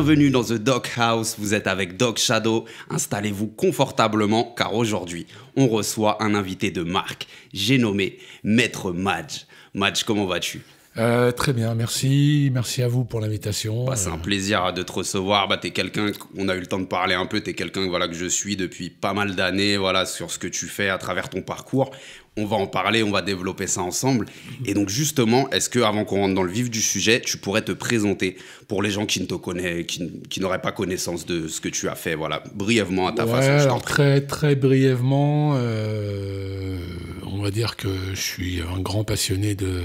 bienvenue dans The Dog House. Vous êtes avec Dog Shadow. Installez-vous confortablement car aujourd'hui, on reçoit un invité de marque. J'ai nommé Maître Madge. Madge, comment vas-tu euh, très bien, merci. Merci à vous pour l'invitation. Bah, c'est un plaisir de te recevoir. Bah, t'es quelqu'un, on a eu le temps de parler un peu, t'es quelqu'un voilà, que je suis depuis pas mal d'années voilà, sur ce que tu fais à travers ton parcours. On va en parler, on va développer ça ensemble. Et donc justement, est-ce que avant qu'on rentre dans le vif du sujet, tu pourrais te présenter pour les gens qui ne te connaissent, qui, n'auraient pas connaissance de ce que tu as fait, voilà, brièvement à ta façon. très très brièvement, euh, on va dire que je suis un grand passionné de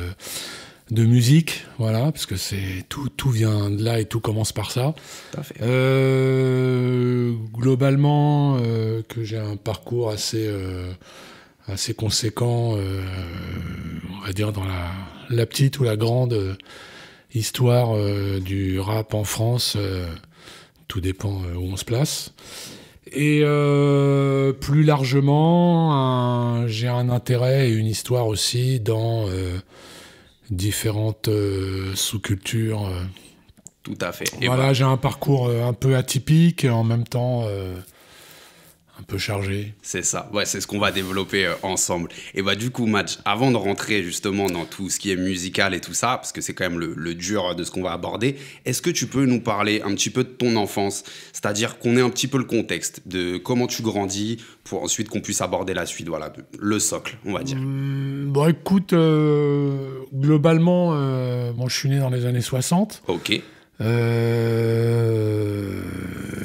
de musique, voilà, parce que c'est tout, tout vient de là et tout commence par ça. Euh, globalement, euh, que j'ai un parcours assez, euh, assez conséquent, on va dire dans la, la, petite ou la grande histoire du rap en France, tout dépend où on se place. Et plus largement, j'ai un intérêt et une histoire aussi dans différentes euh, sous-cultures. Euh. Tout à fait. Voilà, ben j'ai un parcours euh, un peu atypique et en même temps un peu chargé. C'est ça, ouais, c'est ce qu'on va développer euh, ensemble. Et bah du coup, Match, avant de rentrer justement dans tout ce qui est musical et tout ça, parce que c'est quand même le, dur de ce qu'on va aborder, est-ce que tu peux nous parler un petit peu de ton enfance C'est-à-dire qu'on ait un petit peu le contexte de comment tu grandis, pour ensuite qu'on puisse aborder la suite, voilà, le socle, on va dire. Mmh, bah, euh, euh, bon, écoute, globalement, je suis né dans les années 60. Ok. Euh,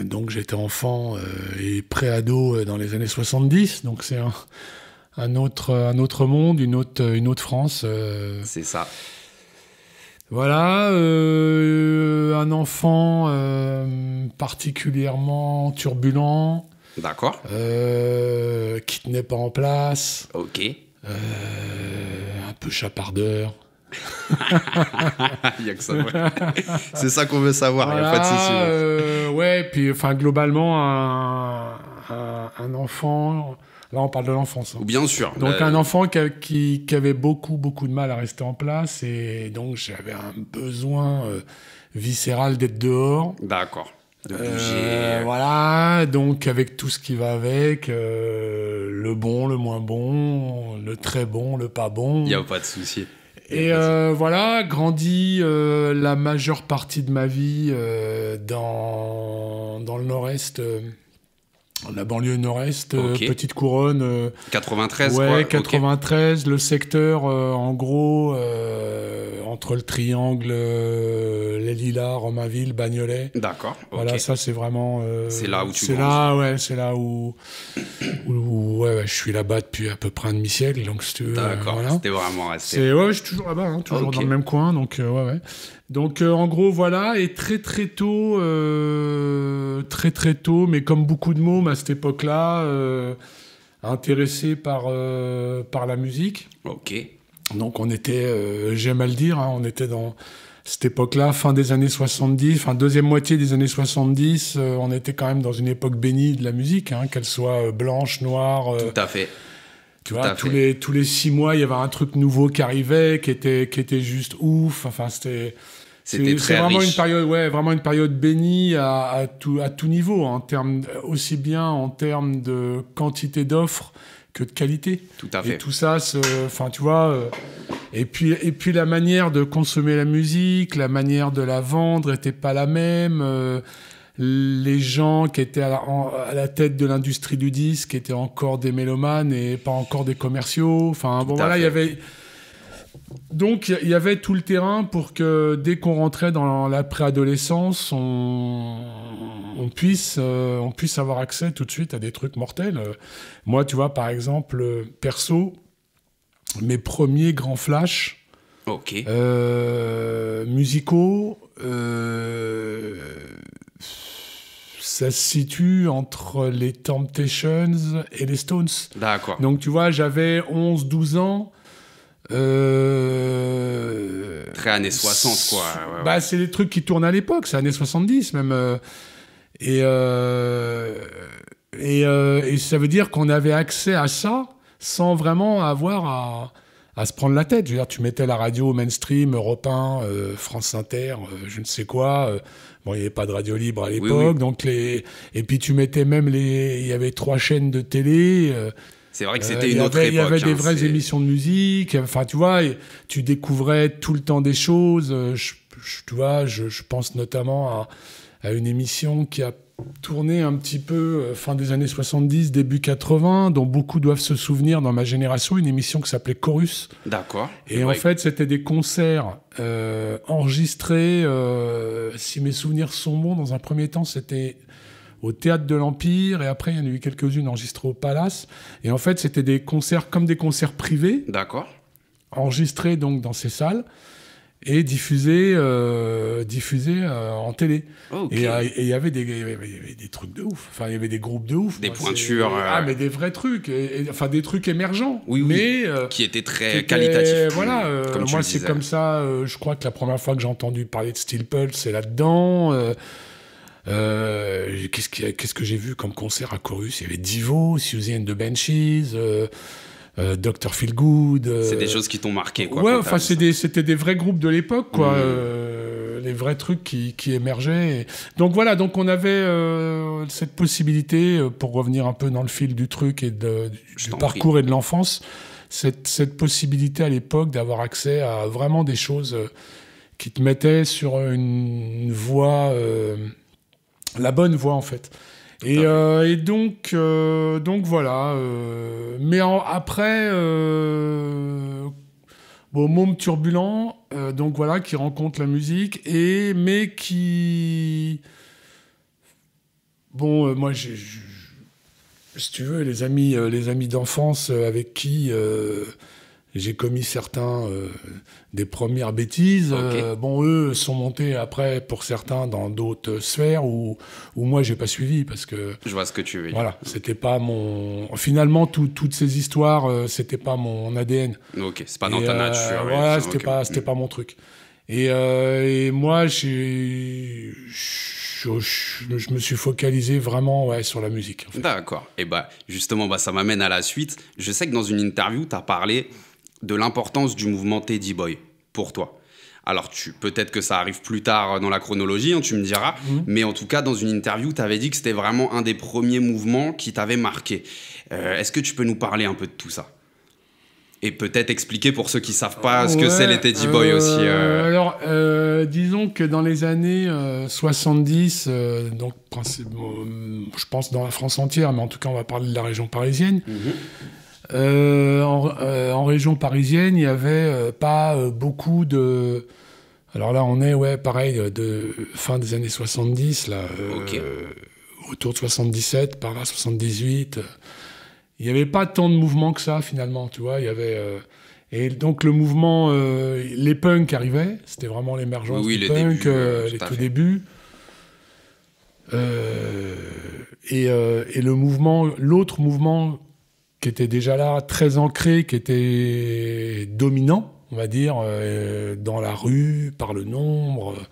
donc j'étais enfant euh, et pré-ado euh, dans les années 70, donc c'est un, autre, un autre monde, une autre, une autre France. c'est ça. Voilà, un enfant particulièrement turbulent. D'accord. qui tenait pas en place. Ok. un peu chapardeur. y a que ça. c'est ça qu'on veut savoir. Il y a pas de souci. Euh, ouais, puis enfin globalement un, un, enfant. Là, on parle de l'enfance. Ou hein. Bien sûr. Donc bah, un enfant qui, qui, avait beaucoup beaucoup de mal à rester en place et donc j'avais un besoin euh, viscéral d'être dehors. D'accord. Euh, voilà, donc avec tout ce qui va avec, euh, le bon, le moins bon, le très bon, le pas bon. Il n'y a pas de souci. Et euh, voilà, grandi euh, la majeure partie de ma vie euh, dans, dans le nord-est la banlieue nord-est, euh, petite couronne. 93, euh, ouais, 93. Le secteur, euh, en gros, entre le Triangle, les Lilas, Romainville, Bagnolet. D'accord. Voilà, ça c'est vraiment. c'est là où tu. C'est là, ouais, c'est là où, ouais, je suis là-bas depuis à peu près un demi siècle, donc D'accord. C'était vraiment assez... C'est ouais, je suis toujours là-bas, hein, toujours dans le même coin, donc ouais, ouais. Donc euh, en gros voilà et très très tôt, euh, très très tôt, mais comme beaucoup de mômes à cette époque-là, euh, intéressé par euh, par la musique. Ok. Donc on était, j'aime à le dire, hein, on était dans cette époque-là, fin des années 70, fin deuxième moitié des années 70, on était quand même dans une époque bénie de la musique, hein, qu'elle soit blanche, noire. Tout à fait. Tu vois, tous les tous les six mois, il y avait un truc nouveau qui arrivait, qui était qui était juste ouf. Enfin, c'était c'était C'est vraiment une période, ouais, vraiment une période bénie à, tout à tout niveau, en termes aussi bien en termes de quantité d'offres que de qualité. Tout à fait. Et tout ça, enfin, tu vois. Euh, et puis, et puis la manière de consommer la musique, la manière de la vendre était pas la même. Euh, les gens qui étaient à la, tête de l'industrie du disque étaient encore des mélomanes et pas encore des commerciaux. Enfin, bon, voilà, il y avait, donc il y avait tout le terrain pour que dès qu'on rentrait dans la préadolescence, on, puisse euh, on puisse avoir accès tout de suite à des trucs mortels. Euh, moi, tu vois, par exemple, euh, perso, mes premiers grands flashs musicaux, ça se situe entre les Temptations et les Stones. Donc tu vois, j'avais 11-12 ans. Euh, Très années 60, quoi. Bah, c'est des trucs qui tournent à l'époque, c'est années 70 même. Euh, et, euh, Et, ça veut dire qu'on avait accès à ça sans vraiment avoir à, se prendre la tête. veux dire, tu mettais la radio mainstream, Europe 1, France Inter, je ne sais quoi. Bon, il n'y avait pas de radio libre à l'époque, donc les... Et puis tu mettais même les... Il y avait trois chaînes de télé... C'est vrai que euh, c'était une autre époque. Il y avait, des hein, vraies émissions de musique. Enfin, tu vois, tu découvrais tout le temps des choses. Euh, je, tu vois, je, pense notamment à, une émission qui a tourné un petit peu euh, fin des années 70, début 80, dont beaucoup doivent se souvenir dans ma génération, une émission qui s'appelait Chorus. D'accord. Et en fait, c'était des concerts enregistrés, si mes souvenirs sont bons, dans un premier temps, c'était au Théâtre de l'Empire, et après, il y en a eu quelques-unes enregistrées au Palace. Et en fait, c'était des concerts comme des concerts privés. D'accord. Enregistrés donc dans ces salles et diffusés, euh, diffusés euh, en télé. Et il y avait des trucs de ouf. Enfin, il y avait des groupes de ouf. Des pointures. Euh, ah, mais des vrais trucs. enfin, des trucs émergents. Oui, oui. Mais, qui étaient très qualitatifs. Voilà. moi, c'est comme ça. je crois que la première fois que j'ai entendu parler de Steel Pulse, c'est là-dedans. Euh, qu'est-ce, que, que j'ai vu comme concert à Chorus Il y avait Divo, Susie and the Benchies, euh, euh, Dr. Feelgood. Euh, c'est des choses qui t'ont marqué, quoi. Ouais, enfin, c'était des, vrais groupes de l'époque, quoi. Mmh. Euh, les vrais trucs qui, émergeaient. Donc voilà, donc on avait cette possibilité, pour revenir un peu dans le fil du truc et de, du parcours et de l'enfance, cette, possibilité à l'époque d'avoir accès à vraiment des choses qui te mettaient sur une, une voie la bonne voie en fait. Et, ah euh, donc, euh, donc voilà. Euh, mais après, bon, môme turbulent, donc voilà, qui rencontre la musique et mais qui, bon, moi j'ai, si tu veux, les amis, les amis d'enfance avec qui j'ai commis certains euh, des premières bêtises. Euh, bon, eux sont montés après pour certains dans d'autres sphères où, où moi j'ai pas suivi parce que je vois ce que tu veux. Dire. Voilà, c'était pas mon. Finalement, toutes ces histoires, euh, c'était pas mon ADN. Ok, c'est pas dans ta nature. Ouais, c'était pas mon truc. Et, moi, j'ai je, me suis focalisé vraiment sur la musique. D'accord. Et bah justement, bah, ça m'amène à la suite. Je sais que dans une interview, tu as parlé de l'importance du mouvement Teddy Boy pour toi. Alors peut-être que ça arrive plus tard euh, dans la chronologie, hein, tu me diras, mhm. mais en tout cas dans une interview, tu avais dit que c'était vraiment un des premiers mouvements qui t'avait marqué. Euh, est-ce que tu peux nous parler un peu de tout ça et peut-être expliquer pour ceux qui savent pas ce que c'est les Teddy Boy euh, aussi. Alors, disons que dans les années 70, donc je pense dans la France entière, mais en tout cas on va parler de la région parisienne, mhm. Euh, euh, en, région parisienne, il n'y avait euh, pas beaucoup de. Alors là, on est, ouais, pareil, de fin des années 70, là, autour de 77, par là, 78. Il n'y avait pas tant de mouvements que ça, finalement, tu vois. Il y avait. et donc, le mouvement, les punks arrivaient, c'était vraiment l'émergence oui, des le punks, début, les tout, début. débuts. Et, et, le mouvement, l'autre mouvement qui était déjà là, très ancré, qui était dominant, on va dire, euh, dans la rue, par le nombre. Euh,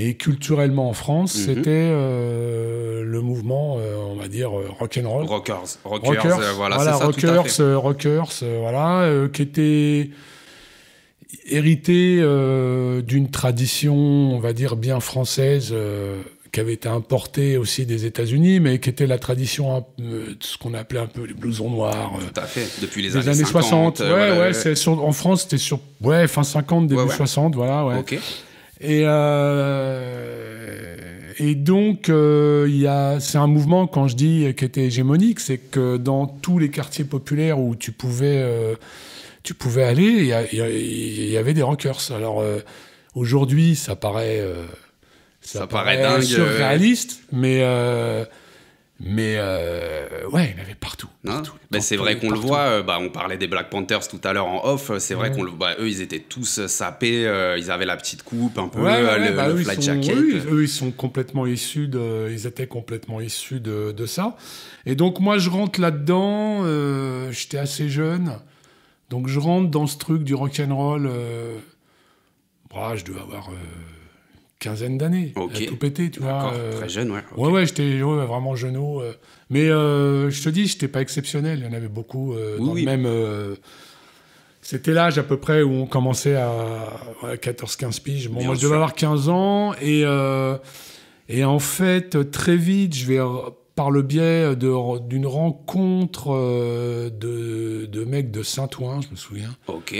et culturellement en France, mhm. c'était euh, le mouvement, on va dire, rock'n'roll. Rockers. Rockers, voilà, ça, rockers, rockers, voilà, qui était hérité d'une tradition, on va dire, bien française qui avait été importé aussi des États-Unis, mais qui était la tradition euh, de ce qu'on appelait un peu les blousons noirs. Euh, Tout à fait, depuis les, années, 50, 60. Euh, ouais, ouais, en France, c'était sur ouais, fin 50, début 60, voilà. Ouais. Et, et donc, c'est un mouvement, quand je dis qui était hégémonique, c'est que dans tous les quartiers populaires où tu pouvais, tu pouvais aller, il y, y, avait des rockers. Alors, aujourd'hui, ça paraît ça, paraît, dingue. Euh, surréaliste, mais. Euh, mais euh, ouais, il y avait partout. c'est vrai qu'on le voit. bah, on parlait des Black Panthers tout à l'heure en off. C'est vrai qu'eux, qu'on le bah, ils étaient tous sapés. ils avaient la petite coupe, un peu le, eux, ils eux, ils sont complètement issus. De, ils étaient complètement issus de, de ça. Et donc moi, je rentre là-dedans. J'étais assez jeune, donc je rentre dans ce truc du rock and roll. Bah, je devais avoir quinzaine d'années. Okay. Tout pété, tu vois. Euh, très jeune, ouais. Ouais, ouais, j'étais vraiment jeune, oh, euh. Mais euh, je te dis, j'étais pas exceptionnel. Il y en avait beaucoup. même. c'était l'âge à peu près où on commençait à, 14-15 piges. Bon, moi, je devais avoir 15 ans. Et, et en fait, très vite, je vais par le biais d'une rencontre de, de mecs de Saint-Ouen, je me souviens. Ok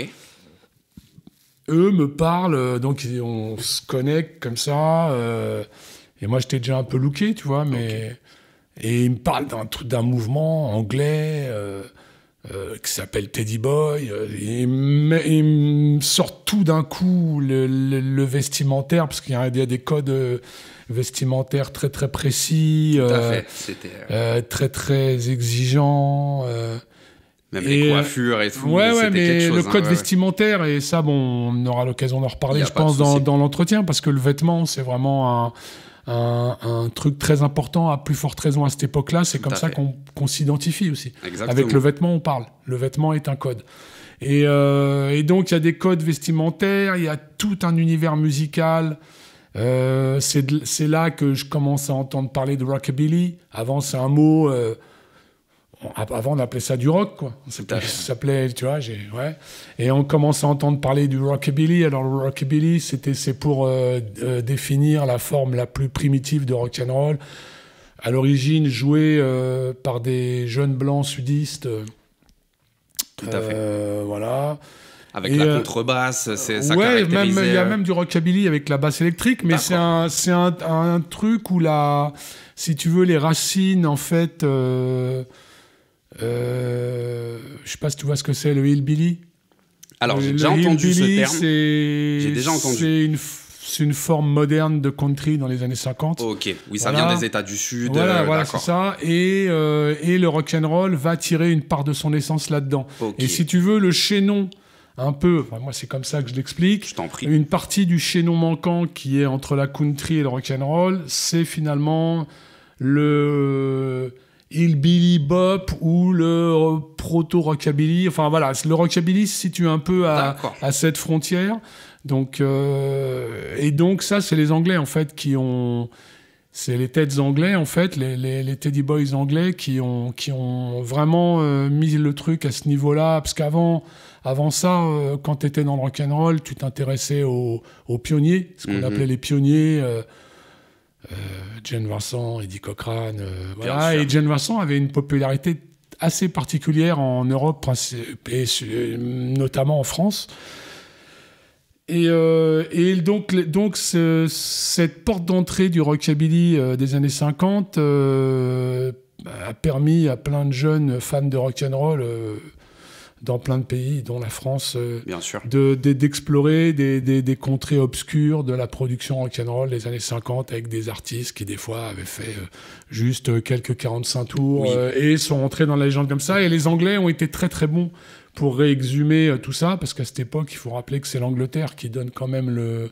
eux me parlent, euh, donc on se connecte comme ça. Euh, et moi, j'étais déjà un peu looké, tu vois, mais. Et ils me parlent d'un truc, d'un mouvement anglais euh, qui s'appelle Teddy Boy. Et il me sortent tout d'un coup le, vestimentaire, parce qu'il y, a des codes vestimentaires très très précis, très très exigeants. Même les euh, coiffures et tout. Ouais, ouais, mais le hein, code vestimentaire, et ça, bon, on aura l'occasion d'en reparler, je pense, dans, l'entretien, parce que le vêtement, c'est vraiment un. truc très important, à plus forte raison à cette époque-là, c'est comme ça qu'on s'identifie aussi. Avec le vêtement, on parle. Le vêtement est un code. Euh, et, donc, il y a des codes vestimentaires, il y a tout un univers musical. Euh, c'est là que je commence à entendre parler de rockabilly. Avant, c'est un mot avant on appelait ça du rock quoi. Ça s'appelait, tu vois, j'ai ouais. Et on commence à entendre parler du rockabilly. Alors le rockabilly, c'était c'est pour euh, euh, définir la forme la plus primitive de rock and roll. À l'origine joué euh, par des jeunes blancs sudistes. Tout à fait. voilà. Avec la contrebasse, c'est ça Ouais, même il y a même du rockabilly avec la basse électrique, mais c'est un, un, truc où la, si tu veux, les racines en fait. Je euh, je sais pas si tu vois ce que c'est le hillbilly. Alors j'ai déjà entendu ce terme. J'ai déjà entendu. C'est une une forme moderne de country dans les années 50. Ok, oui, ça vient des États du Sud. Voilà, euh, voilà c'est ça. Et, euh, et le rock'n'roll va tirer une part de son essence là-dedans. Et si tu veux, le chaînon, un peu, moi c'est comme ça que je l'explique. Je t'en prie. Une partie du chaînon manquant qui est entre la country et le rock'n'roll, c'est finalement le Billy Bop ou le proto rockabilly. Enfin voilà, le rockabilly se situe un peu à, à cette frontière. Donc euh, et donc ça c'est les Anglais en fait qui ont c'est les têtes anglais en fait, les, les, les, Teddy Boys anglais qui ont qui ont vraiment euh, mis le truc à ce niveau-là parce qu'avant avant ça euh, quand tu étais dans le Rock'n'Roll, tu t'intéressais aux, aux, pionniers, ce qu'on mhm. appelait les pionniers euh, — Jane Vincent, Eddie Cochrane. Euh, voilà. Ah, et Jane Vincent avait une popularité assez particulière en Europe, notamment en France. Et, euh, donc, cette porte d'entrée du rockabilly des années 50 a permis à plein de jeunes fans de and roll dans plein de pays, dont la France, euh, Bien sûr. d'explorer des, contrées obscures de la production rock'n'roll des années 50 avec des artistes qui, des fois, avaient fait euh, juste quelques 45 tours euh, et sont rentrés dans la légende comme ça. Et les Anglais ont été très très bons pour réexhumer tout ça, parce qu'à cette époque, il faut rappeler que c'est l'Angleterre qui donne quand même le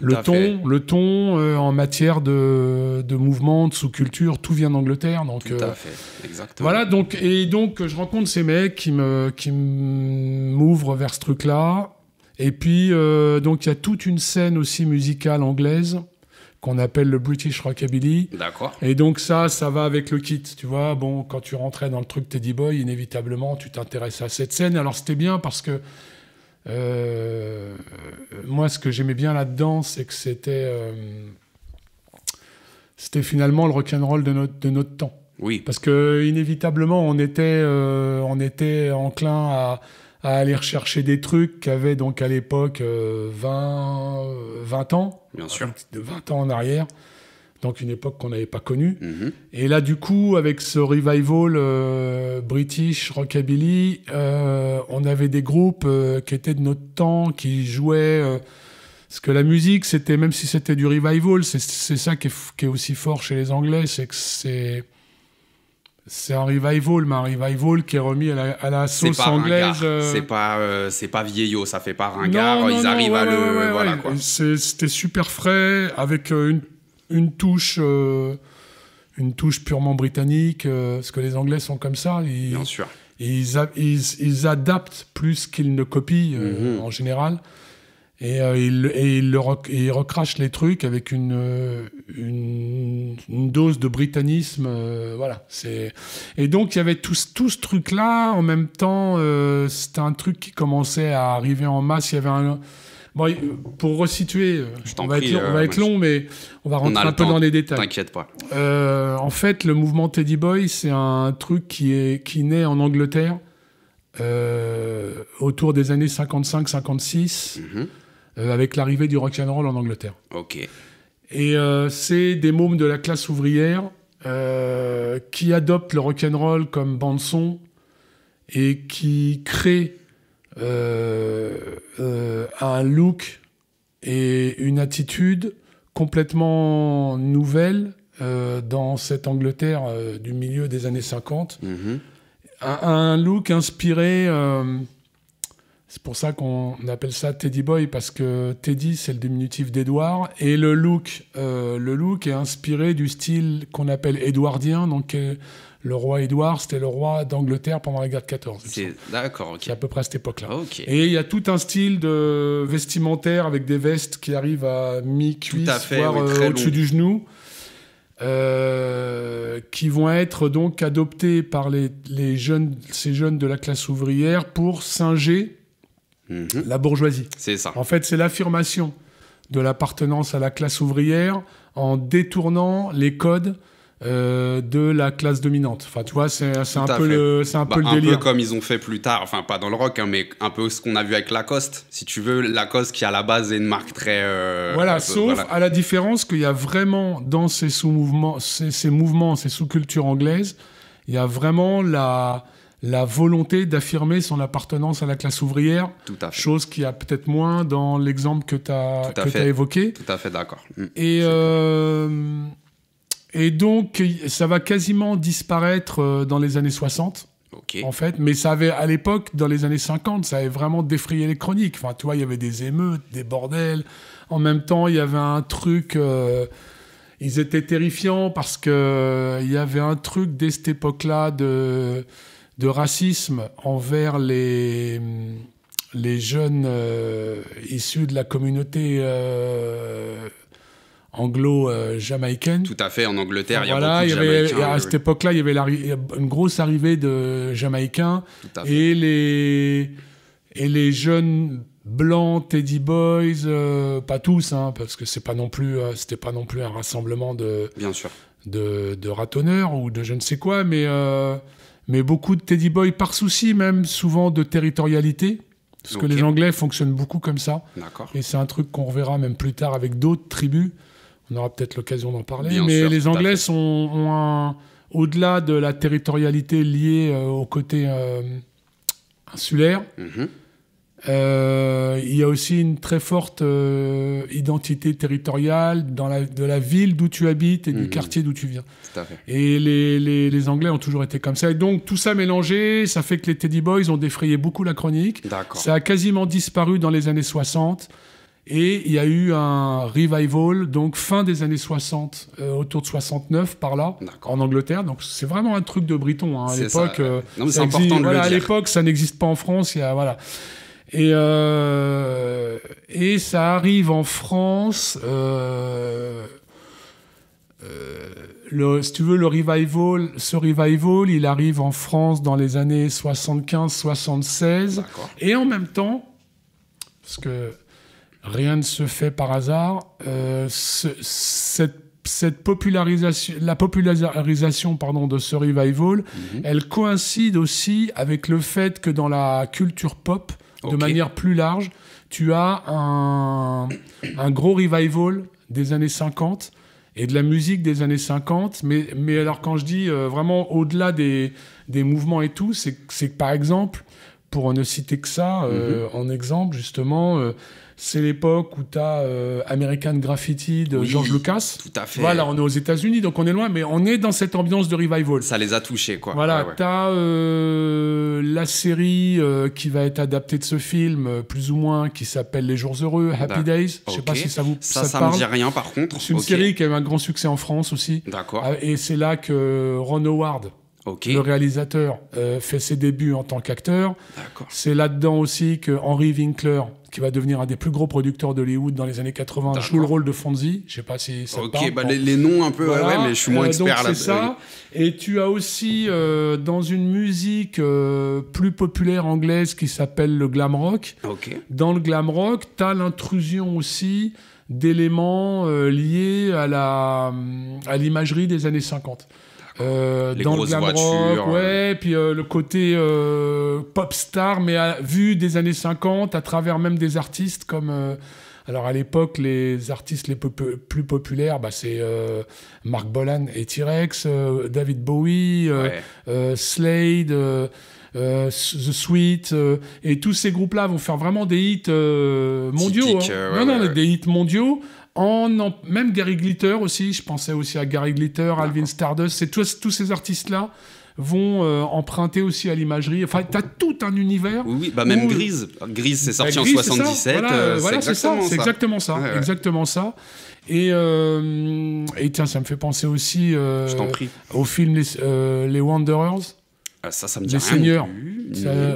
le ton, le euh, ton en matière de, de mouvement, de sous-culture, tout vient d'Angleterre. Donc, tout à euh, fait, exactement. Voilà, donc, et donc je rencontre ces mecs qui me qui m'ouvrent vers ce truc-là. Et puis, euh, donc, il y a toute une scène aussi musicale anglaise qu'on appelle le British Rockabilly. D'accord. Et donc ça, ça va avec le kit, tu vois. Bon, quand tu rentrais dans le truc Teddy Boy, inévitablement, tu t'intéresses à cette scène. Alors c'était bien parce que euh, moi, ce que j'aimais bien là-dedans, c'est que c'était euh, c'était finalement le rock'n'roll de notre, de notre temps. Oui. Parce que inévitablement, on était, euh, on était enclin à, aller rechercher des trucs qu'avaient donc à l'époque 20, 20 ans. Bien sûr. De 20 ans en arrière donc une époque qu'on n'avait pas connue. Mhm. Et là, du coup, avec ce revival euh, british rockabilly, euh, on avait des groupes euh, qui étaient de notre temps, qui jouaient. parce que la musique, c'était même si c'était du revival, c'est ça qui est, aussi fort chez les Anglais, c'est que c'est c'est un revival, mais un revival qui est remis à la, sauce anglaise. C'est pas, c'est pas vieillot, ça fait pas ringard. Ils arrivent à le, voilà, C'était super frais, avec une une touche euh, une touche purement britannique, euh, parce que les Anglais sont comme ça. Bien sûr. ils, ils, adaptent plus qu'ils ne copient euh, mhm. en général. Et, ils, recrachent les trucs avec une, une, dose de britannisme. voilà. c'est Et donc, il y avait tout, tout ce truc-là. En même temps, c'était un truc qui commençait à arriver en masse. Il y avait un euh, pour resituer, euh, on, va être, euh, long, mais on va rentrer un peu dans les détails. T'inquiète pas. en fait, le mouvement Teddy Boy, c'est un truc qui, est, qui naît en Angleterre autour des années 55-56, mhm. avec l'arrivée du rock and roll en Angleterre. Ok. Et c'est des mômes de la classe ouvrière qui adoptent le rock and roll comme bande son et qui créent euh, euh, un look et une attitude complètement nouvelle euh, dans cette Angleterre du milieu des années 50. Mhm. un, look inspiré. C'est pour ça qu'on appelle ça Teddy Boy parce que Teddy c'est le diminutif d'Edouard et le look, le look est inspiré du style qu'on appelle édouardien, donc le roi Édouard, c'était le roi d'Angleterre pendant la guerre de 14. d'accord, ok. à peu près à cette époque-là. Et il y a tout un style de vestimentaire avec des vestes qui arrivent à mi-cuisse, voire euh, au-dessus du genou. Euh, qui vont être donc adoptés par les, jeunes, ces jeunes de la classe ouvrière pour singer mhm. la bourgeoisie. C'est ça. En fait, c'est l'affirmation de l'appartenance à la classe ouvrière en détournant les codes euh, de la classe dominante. Enfin, tu vois, c'est un, bah, peu le, un peu le délire. Un peu comme ils ont fait plus tard, enfin, pas dans le rock, hein, mais un peu ce qu'on a vu avec Lacoste. Si tu veux, Lacoste qui à la base est une marque très. Euh, voilà, euh, sauf à la différence qu'il y a vraiment dans ces sous-mouvements, ces, mouvements, ces sous-cultures anglaises, il y a vraiment la la volonté d'affirmer son appartenance à la classe ouvrière. Tout à fait. Chose qui a peut-être moins dans l'exemple que tu as, évoqué. Tout à fait d'accord. Mmh. Et, et donc, ça va quasiment disparaître euh, dans les années 60. En fait, mais ça avait à l'époque, dans les années 50, ça avait vraiment défrayé les chroniques. Enfin, tu vois, il y avait des émeutes, des bordels. En même temps, il y avait un truc. Euh, ils étaient terrifiants parce que euh, il y avait un truc dès cette époque-là de, de racisme envers les les jeunes issus de la communauté anglo-jamaïcaine. Tout à fait, en Angleterre, il y a beaucoup de Jamaïcains. À cette époque-là, il y avait une grosse arrivée de Jamaïcains. Et les, et les jeunes blancs, Teddy Boys, euh, pas tous, hein, parce que c'est pas non plus, euh, c'était pas non plus un rassemblement de, Bien sûr. de, ratonneurs ou de je ne sais quoi, mais, euh, mais beaucoup de Teddy Boys, par souci même souvent de territorialité. Parce que les Anglais fonctionnent beaucoup comme ça. Et c'est un truc qu'on reverra même plus tard avec d'autres tribus on aura peut-être l'occasion d'en parler, mais les Anglais sont, ont un, au-delà de la territorialité liée euh, au côté euh, insulaire, mhm. euh, il y a aussi une très forte identité territoriale dans de la ville d'où tu habites et du mhm. quartier d'où tu viens. Tout à fait. Et les, les, Anglais ont toujours été comme ça. Et donc tout ça mélangé, ça fait que les Teddy Boys ont défrayé beaucoup la chronique. Ça a quasiment disparu dans les années 60. Et il y a eu un revival, donc fin des années 60, euh, autour de 69, par là, en Angleterre. Donc c'est vraiment un truc de Briton. À l'époque, à l'époque, ça n'existe pas en France. Y a, voilà. Et, euh, et ça arrive en France. Euh, euh, le, si tu veux, le revival, ce revival, il arrive en France dans les années 75-76. Et en même temps, parce que rien ne se fait par hasard. Euh, cette, cette popularisation, la popularisation pardon, de ce revival, mhm. elle coïncide aussi avec le fait que dans la culture pop, de manière plus large, tu as un, un gros revival des années 50 et de la musique des années 50. Mais, mais alors quand je dis euh, vraiment au-delà des, des, mouvements et tout, c'est que par exemple, pour ne citer que ça, euh, mhm. en exemple justement, euh, c'est l'époque où tu as euh, American Graffiti de George Lucas. Tout à fait. Voilà, on est aux États-Unis, donc on est loin, mais on est dans cette ambiance de revival. Ça les a touchés, quoi. Voilà, t'as tu euh, as la série euh, qui va être adaptée de ce film, plus ou moins, qui s'appelle Les Jours Heureux, Happy Days. Je sais pas si ça vous ça, ça, ça me dit rien, par contre. C'est une série qui a eu un grand succès en France aussi. D'accord. Ah, et c'est là que Ron Howard, Le réalisateur fait ses débuts en tant qu'acteur. C'est là-dedans aussi que Henry Winkler qui va devenir un des plus gros producteurs d'Hollywood dans les années 80. joue le rôle de Fonzie. Je sais pas si ça Ok, parle, bah les, noms un peu, ouais, mais je suis moins euh, expert donc, C'est ça. Et tu as aussi euh, dans une musique euh, plus populaire anglaise qui s'appelle le glam rock. Dans le glam rock, tu as l'intrusion aussi d'éléments liés à la à l'imagerie des années 50. Euh, les dans grosses le voitures, euh. ouais, puis euh, le côté pop star, mais vu des années 50, à travers même des artistes comme. alors à l'époque, les artistes les plus populaires, bah, c'est Mark Bolan et T-Rex, David Bowie, Slade. The Sweet et tous ces groupes-là vont faire vraiment des hits mondiaux. Hein. non, non, des hits mondiaux même Gary Glitter aussi, je pensais aussi à Gary Glitter, Alvin Stardust, c'est tous, ces artistes-là vont euh, emprunter aussi à l'imagerie. Enfin, tu as tout un univers. Oui, Bah, même Grise. Grise, c'est sorti bah, en 77. Euh, c'est ça. exactement ça. Exactement ça. Euh, et, tiens, ça me fait penser aussi Je prie. au film Les, les Wanderers. Ah, ça, ça me dit Les Seigneurs.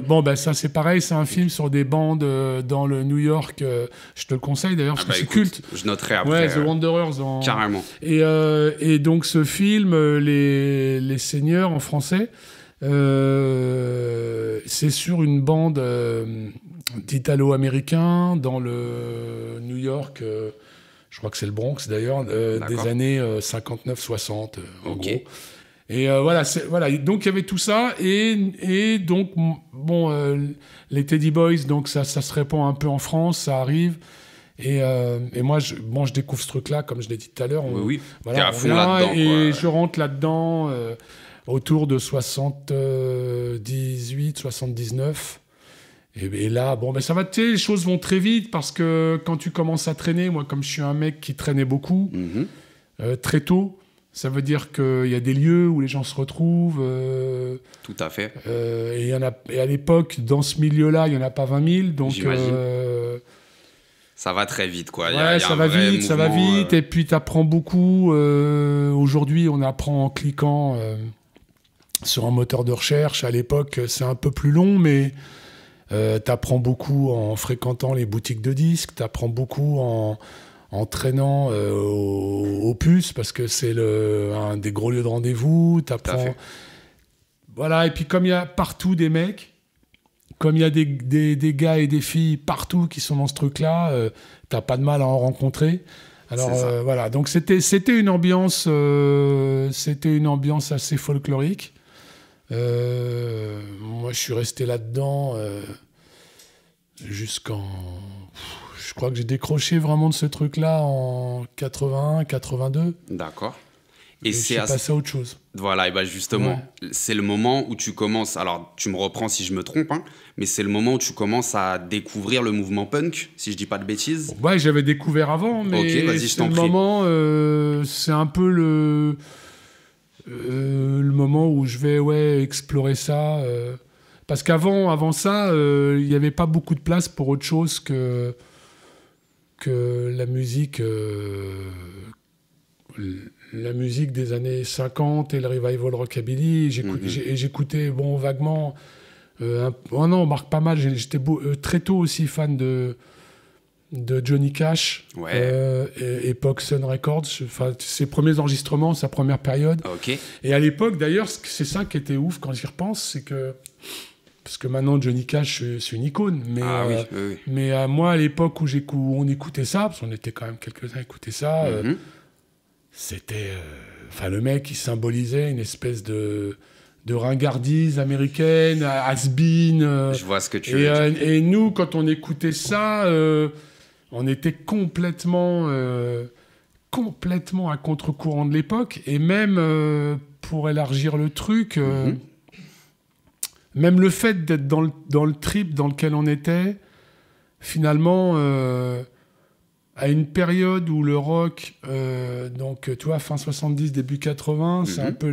bon, ben ça c'est pareil, c'est un film sur des bandes euh, dans le New York. Euh, je te le conseille d'ailleurs, ah, parce que bah, c'est culte. Je noterai après. Ouais, The euh, Wanderers. en- Carrément. Et, et donc ce film, Les, Seigneurs en français, c'est sur une bande d'Italo-Américains dans le New York, je crois que c'est le Bronx d'ailleurs, des années 59-60. en Ok. gros. Et euh, voilà, voilà. Donc il y avait tout ça et, donc bon, euh, les Teddy Boys, donc ça, se répand un peu en France, ça arrive. Euh, et, moi, je, bon, je découvre ce truc-là, comme je l'ai dit tout à l'heure. Oui, oui. là-dedans. et je rentre là-dedans autour de 78, 79. Et, là, bon, mais ben, ça va, tu les choses vont très vite parce que quand tu commences à traîner, moi, comme je suis un mec qui traînait beaucoup, mhm. très tôt, ça veut dire qu'il y a des lieux où les gens se retrouvent. Euh, Tout à fait. Euh, et, y en a, et à l'époque, dans ce milieu-là, il n'y en a pas 20 000. Donc, euh, ça va très vite, quoi. ça, va vite, ça va vite, ça va vite. Et puis, tu apprends beaucoup. Euh, aujourd'hui, on apprend en cliquant sur un moteur de recherche. À l'époque, c'est un peu plus long, mais tu apprends beaucoup en fréquentant les boutiques de disques. Tu apprends beaucoup en entraînant traînant euh, parce que c'est un des gros lieux de rendez-vous. Voilà, et puis comme il y a partout des mecs, comme il y a des, gars et des filles partout qui sont dans ce truc-là, euh, t'as pas de mal à en rencontrer. Alors euh, voilà, donc c'était une ambiance c'était une ambiance assez folklorique. moi, je suis resté là-dedans jusqu'en je crois que j'ai décroché vraiment de ce truc-là en 81, 82. D'accord. Et, c'est passé à autre chose. Voilà, et bien bah, justement, c'est le moment où tu commences. Alors, tu me reprends si je me trompe, hein, mais c'est le moment où tu commences à découvrir le mouvement punk, si je dis pas de bêtises. ouais, j'avais découvert avant, mais c'est le moment. Euh, c'est un peu le euh, le moment où je vais ouais explorer ça. Euh. parce qu'avant, avant ça, il n'y avait pas beaucoup de place pour autre chose que que la musique, euh, la musique des années 50 et le revival rockabilly. Mhm. J'écoutais, bon, vaguement. Euh, oh non, on marque pas mal. J'étais euh, très tôt aussi fan de, de Johnny Cash, ouais. époque Sun Records, ses premiers enregistrements, sa première période. Ok. Et à l'époque, d'ailleurs, c'est ça qui était ouf quand j'y repense, c'est que parce que maintenant Johnny Cash euh, c'est une icône mais ah euh, mais euh, moi à l'époque où, on écoutait ça parce qu'on était quand même quelques-uns à écouter ça mhm. c'était enfin le mec il symbolisait une espèce de ringardise américaine has je vois ce que tu et, veux et nous quand on écoutait ça on était complètement complètement à contre-courant de l'époque et même pour élargir le truc mhm même le fait d'être dans le, dans trip dans lequel on était, finalement, euh, à une période où le rock, euh, donc euh, tu vois, fin 70, début 80, c'est mhm. un peu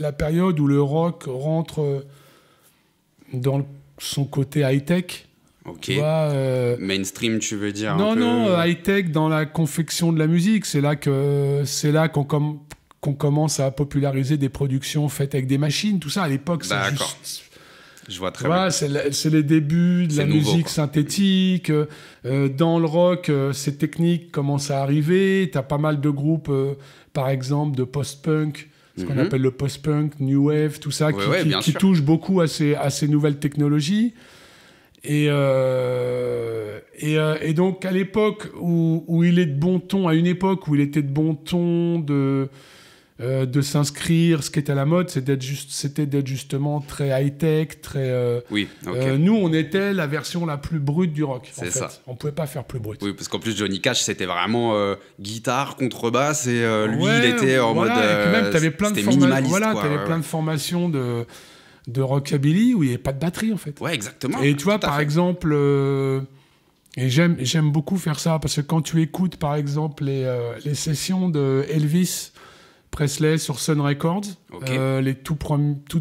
la, période où le rock rentre dans son côté high-tech. Ok. Mainstream, tu veux dire Non, non, high-tech dans la confection de la musique. C'est là que c'est là qu'on comme qu'on commence à populariser des productions faites avec des machines, tout ça. À l'époque, c'est bah, juste. Je vois très voilà, bien. C'est les débuts de la musique synthétique. Euh, euh, dans le rock, euh, ces techniques commencent à arriver. Tu as pas mal de groupes, par exemple, de post-punk, ce qu'on mhm. appelle le post-punk, new wave, tout ça, qui, touche beaucoup à ces, à ces nouvelles technologies. Et, et, et, donc, à l'époque où, où, il est de bon ton, à une époque où il était de bon ton de euh, de s'inscrire. Ce qui était à la mode, c'est d'être juste, c'était d'être justement très high tech, très. Euh, oui. Euh, nous, on était la version la plus brute du rock. C'est ça. On pouvait pas faire plus brut Oui, parce qu'en plus Johnny Cash, c'était vraiment guitare, contrebasse et lui, il était en mode. et puis même, t'avais plein de formations. Voilà, avais plein de formations de de rockabilly où il n'y avait pas de batterie en fait. Ouais, exactement. Et tu vois, par exemple. Et j'aime, j'aime beaucoup faire ça parce que quand tu écoutes, par exemple, les, les sessions de Elvis, Presley sur Sun Records. Euh, les toutes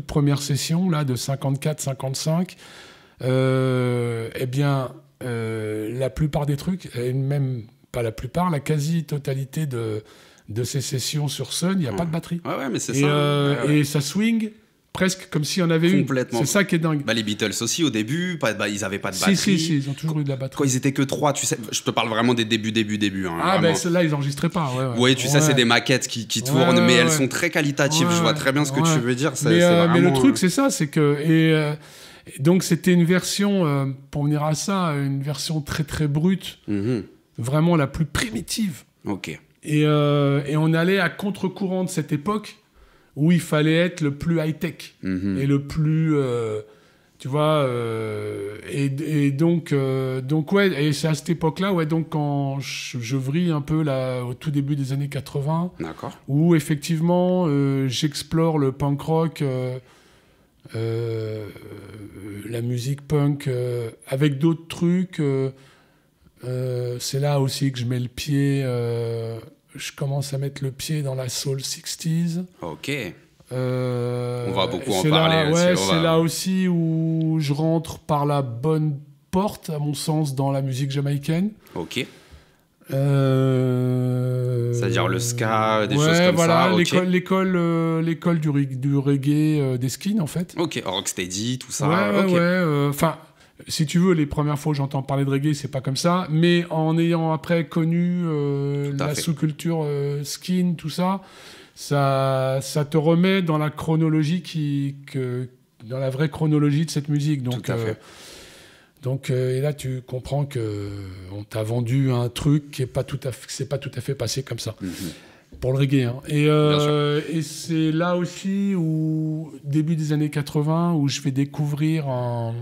premières sessions, là, de 54-55. Euh, eh bien, euh, la plupart des trucs, et même pas la plupart, la quasi-totalité de, de ces sessions sur Sun, il n'y a pas de hmm. batterie. mais c'est ça. et ça swing presque comme s'il y en avait Complètement. C'est ça qui est dingue. Bah, les Beatles aussi, au début, ils n'avaient pas de batterie. Si, si, ils ont toujours eu de la batterie. Quand ils étaient que trois, tu sais, je te parle vraiment des débuts, débuts, débuts. Hein, ah, ben là ils n'enregistraient pas. Oui, tu sais, c'est des maquettes qui, tournent, mais elles sont très qualitatives. je vois très bien ce que tu veux dire. Euh, mais, le truc, euh, c'est ça, c'est que. Et, euh, donc, c'était une version, pour venir à ça, une version très, très brute. Mhm. Vraiment la plus primitive. Ok. Et, et on allait à contre-courant de cette époque où il fallait être le plus high-tech mhm. et le plus. Euh, tu vois, euh, et, donc, euh, donc ouais, et c'est à cette époque-là, ouais, donc quand je, je, vrille un peu là, au tout début des années 80, où effectivement j'explore le punk rock, la musique punk, avec d'autres trucs. c'est là aussi que je mets le pied je commence à mettre le pied dans la soul 60s. Ok. Euh, on va beaucoup en parler. Ouais, c'est euh, là aussi où je rentre par la bonne porte, à mon sens, dans la musique jamaïcaine. Ok. Euh, C'est-à-dire le ska, des choses comme ça. L'école, l'école, du, reggae, des skins en fait. Ok, rocksteady, tout ça. Ouais, ouais. Enfin, si tu veux, les premières fois que j'entends parler de reggae, c'est pas comme ça, mais en ayant après connu euh, la sous-culture euh, skin, tout ça, ça, ça te remet dans la chronologie qui, que, dans la vraie chronologie de cette musique. Donc, euh, donc et là tu comprends que on t'a vendu un truc qui est pas tout à c'est pas tout à fait passé comme ça. Mhm. Pour le reggae. Hein. Et, et c'est là aussi où, début des années 80, où je vais découvrir un,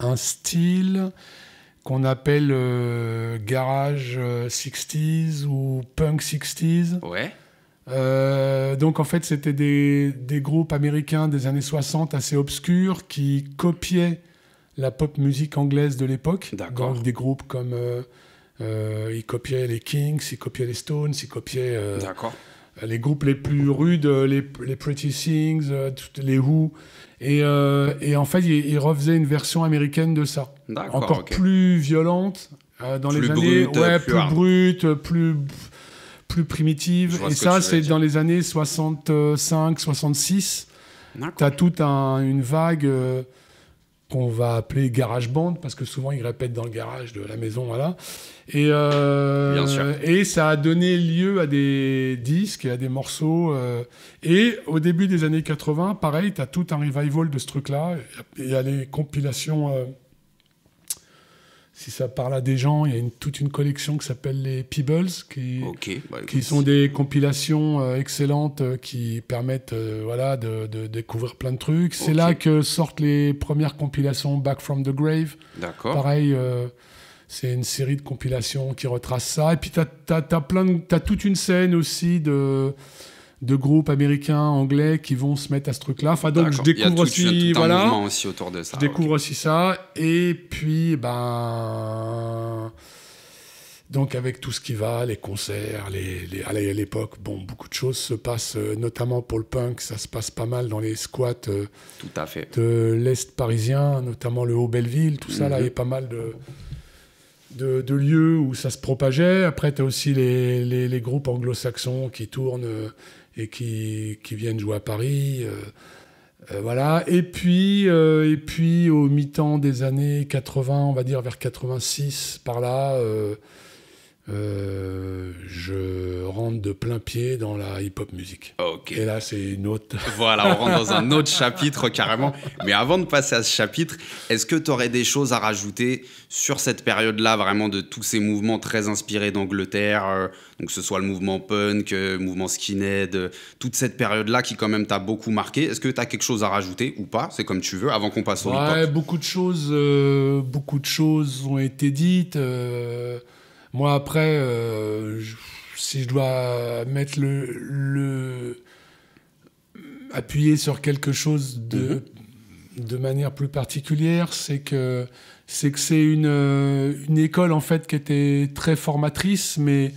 un style qu'on appelle euh, garage 60s euh, ou punk 60s. Ouais. Euh, donc en fait, c'était des, groupes américains des années 60 assez obscurs qui copiaient la pop musique anglaise de l'époque. Donc des groupes comme ils copiaient les Kings, ils copiaient les Stones, ils copiaient. D'accord les groupes les plus rudes, euh, les, les Pretty Things, euh, les Who. Et, euh, et en fait, ils refaisaient une version américaine de ça. Encore plus violente, dans plus les années. Brute, ouais, plus, brute, plus, plus primitive. Et ça, c'est dans les années 65, 66. T'as toute une vague qu'on va appeler garage band parce que souvent ils répètent dans le garage de la maison voilà et euh, et ça a donné lieu à des disques et à des morceaux euh, et au début des années 80 pareil tu as tout un revival de ce truc là il y a les compilations euh, si ça parle à des gens, il y a une, toute une collection qui s'appelle les Peebles, qui, bah, qui sont des compilations euh, excellentes euh, qui permettent euh, voilà, de, découvrir plein de trucs. C'est là que sortent les premières compilations Back from the Grave. D'accord. Pareil, c'est une série de compilations qui retrace ça. Et puis, tu as, as, toute une scène aussi de de groupes américains, anglais qui vont se mettre à ce truc-là. Enfin, donc je découvre aussi, voilà, aussi autour de ça. Je découvre aussi ça. Et puis, eh ben, donc avec tout ce qui va, les concerts, les, les à l'époque, bon, beaucoup de choses se passent, euh, notamment pour le punk, ça se passe pas mal dans les squats. Euh, de l'est parisien, notamment le Haut-Belleville, tout ça là, mhm. il y a pas mal de. De, lieux où ça se propageait. Après, tu as aussi les, les, les groupes anglo-saxons qui tournent euh, et qui, viennent jouer à Paris. Euh, euh, voilà. Et puis, euh, et puis au mi-temps des années 80, on va dire vers 86, par là, euh, je rentre de plein pied dans la hip-hop musique. Et là, c'est une autre. voilà, on rentre dans un autre chapitre carrément. Mais avant de passer à ce chapitre, est-ce que tu aurais des choses à rajouter sur cette période-là, vraiment de tous ces mouvements très inspirés d'Angleterre, euh, donc que ce soit le mouvement punk, le euh, mouvement skinhead, toute cette période-là qui quand même t'a beaucoup marqué. Est-ce que tu as quelque chose à rajouter ou pas C'est comme tu veux, avant qu'on passe au hip-hop. Beaucoup de choses, beaucoup de choses ont été dites. Moi, après, euh, si je dois mettre le, le. appuyer sur quelque chose de, mhm. de manière plus particulière, c'est que c'est que c'est une, euh, une, école en fait qui était très formatrice, mais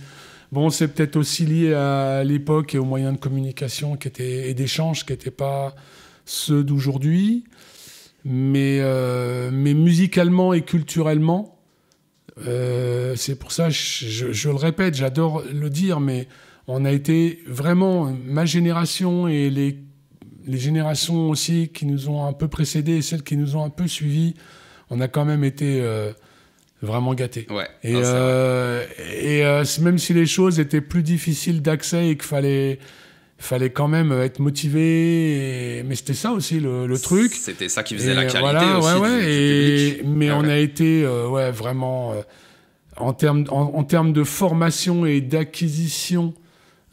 bon, c'est peut-être aussi lié à l'époque et aux moyens de communication qui étaient, et d'échange qui n'étaient pas ceux d'aujourd'hui. Mais, euh, mais musicalement et culturellement, euh, c'est pour ça, je, le répète, j'adore le dire, mais on a été vraiment, ma génération et les, les, générations aussi qui nous ont un peu précédés et celles qui nous ont un peu suivis, on a quand même été euh, vraiment gâtés. et euh, même si les choses étaient plus difficiles d'accès et qu'il fallait fallait quand même être motivé. Mais c'était ça aussi le, truc. C'était ça qui faisait la qualité Mais ah on a été euh, ouais, vraiment euh, en termes en, de formation et d'acquisition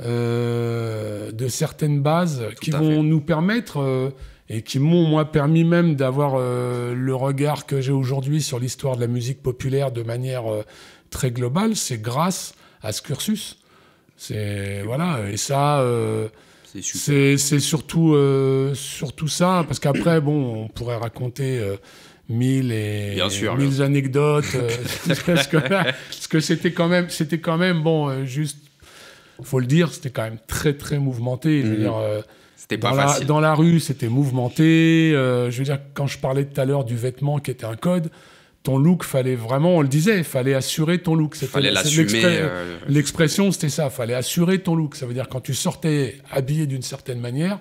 euh, de certaines bases qui vont nous permettre et qui m'ont moi permis même d'avoir le regard que j'ai aujourd'hui sur l'histoire de la musique populaire de manière très globale. C'est grâce à ce cursus. C'est voilà, et ça, euh, c'est surtout euh, surtout ça, parce qu'après, bon, on pourrait raconter. Euh, mille et, Bien mille anecdotes parce que parce que c'était quand même c'était quand même bon juste faut le dire c'était quand même très très mouvementé mhm. c'était pas facile dans la rue c'était mouvementé je veux dire quand je parlais tout à l'heure du vêtement qui était un code ton look, fallait vraiment, on le disait, fallait assurer ton look. c'est euh, L'expression, c'était ça. Fallait assurer ton look. Ça veut dire quand tu sortais habillé d'une certaine manière,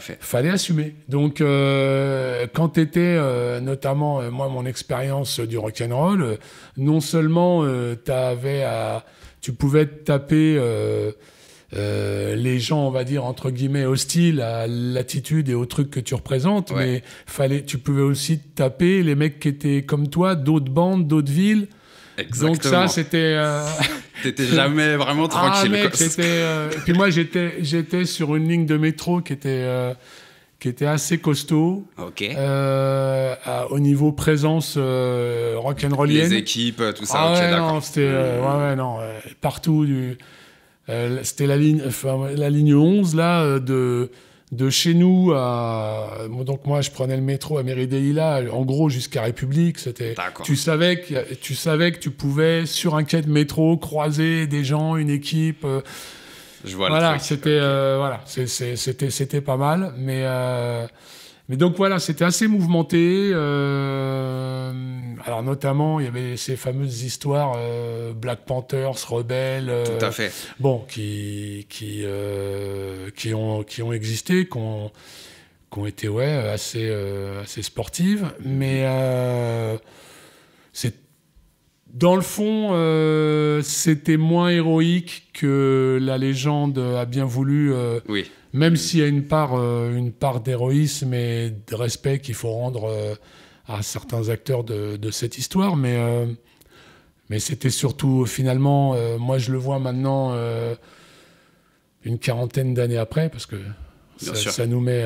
fait. fallait assumer. Donc, euh, quand tu étais, euh, notamment, moi, mon expérience du rock'n'roll, non seulement tu avais à, tu pouvais te taper euh, les gens, on va dire, entre guillemets, hostiles à l'attitude et au truc que tu représentes. Mais fallait, tu pouvais aussi taper les mecs qui étaient comme toi, d'autres bandes, d'autres villes. Exactement. Donc ça, c'était. Euh, T'étais jamais vraiment ah, tranquille. Ah, mec, c'était. Euh, puis moi, j'étais, sur une ligne de métro qui était. qui était assez costaud. Ok. au niveau présence rock'n'rollienne. Les équipes, tout ça. Ah, hmm. ouais, non, c'était. ouais, non. partout du euh, c'était la ligne, la ligne 11, là, euh, de, de chez nous à. Donc, moi, je prenais le métro à Mérideïla, en gros, jusqu'à République. C'était. Tu savais, que, tu savais que tu pouvais, sur un quai de métro, croiser des gens, une équipe. Euh, je vois voilà, c'était voilà, c'était pas mal, mais mais donc voilà, c'était assez mouvementé. Euh, alors notamment, il y avait ces fameuses histoires euh, Black Panthers, rebelles. Euh, Tout à fait. Bon, qui qui qui ont qui ont existé, qui ont, été ouais assez assez sportives, mais c'est dans le fond, c'était moins héroïque que la légende a bien voulu oui même s'il y a une part, euh, une part d'héroïsme et de respect qu'il faut rendre euh, à certains acteurs de, cette histoire, mais, euh, mais c'était surtout finalement, moi je le vois maintenant une quarantaine d'années après, parce que ça, nous met.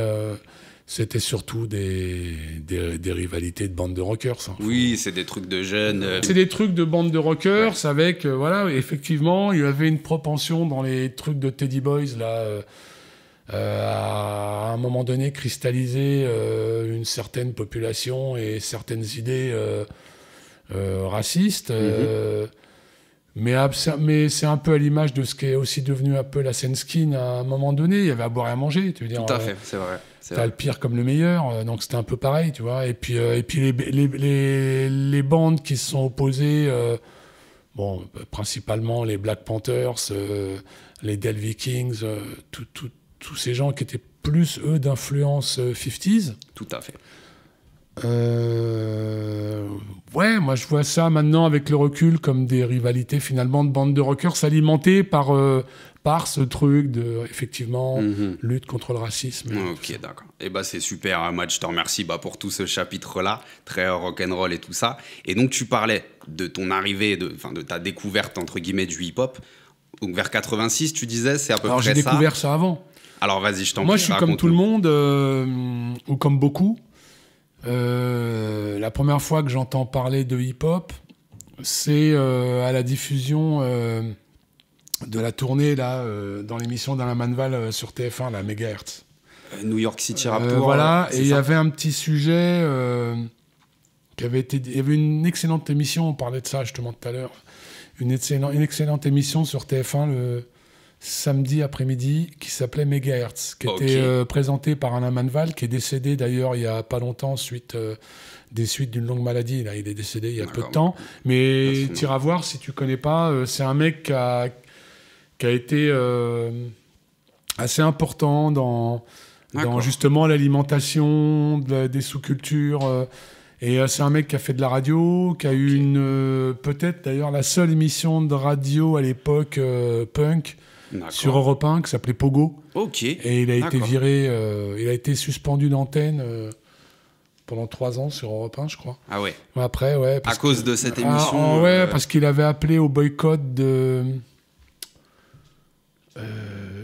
c'était surtout des, des, rivalités de bandes de rockers. Hein. Oui, c'est des trucs de jeunes. C'est des trucs de bandes de rockers avec, voilà, effectivement, il y avait une propension dans les trucs de Teddy Boys, là, euh, à un moment donné cristalliser euh, une certaine population et certaines idées euh, racistes. Mhm. Mais, mais c'est un peu à l'image de ce qui est aussi devenu un peu la skin à un moment donné. Il y avait à boire et à manger, tu veux dire. Tout à fait, c'est vrai. T'as le pire comme le meilleur, donc c'était un peu pareil, tu vois. Et puis, et puis les, les, les, bandes qui se sont opposées, bon, principalement les Black Panthers, les Dell Vikings, tout, tout, tous ces gens qui étaient plus, eux, d'influence 50s. Euh, tout à fait. Euh, ouais, moi je vois ça maintenant avec le recul comme des rivalités finalement de bandes de rockers s'alimenter par, euh, par ce truc de, effectivement, mhm. lutte contre le racisme. Ok, d'accord. Et eh bah ben, c'est super, moi je te remercie bah, pour tout ce chapitre-là, très rock'n'roll et tout ça. Et donc tu parlais de ton arrivée, de, de ta découverte entre guillemets du hip-hop. Donc vers 86, tu disais, c'est à peu près ça. Alors j'ai découvert ça avant. Alors vas-y, je t'en Moi, je suis comme tout le monde, euh, ou comme beaucoup. Euh, la première fois que j'entends parler de hip-hop, c'est euh, à la diffusion de la tournée là, dans l'émission d'Alain Manval sur TF1, la Megahertz. New York City Raptor. voilà, et il y avait un petit sujet qui avait été. Il y avait une excellente émission, on parlait de ça justement tout à l'heure. Une excellente, une excellente émission sur TF1, le, samedi après-midi qui s'appelait Megahertz, qui a était euh, présenté par Alain Manval, qui est décédé d'ailleurs il n'y a pas longtemps suite euh, des suites d'une longue maladie. Là, il est décédé il y a peu de temps. Mais à voir si tu connais pas. Euh, c'est un mec qui a, été assez important dans, justement l'alimentation des sous-cultures. Et c'est un mec qui a fait de la radio, qui a eu une peut-être d'ailleurs la seule émission de radio à l'époque punk sur Europe 1 qui s'appelait Pogo. Ok. Et il a été viré, euh, il a été suspendu d'antenne euh, pendant trois ans sur Europe 1, je crois. Ah ouais. Après, ouais. à cause de cette ah, émission. Ah, ouais, euh, parce qu'il avait appelé au boycott de.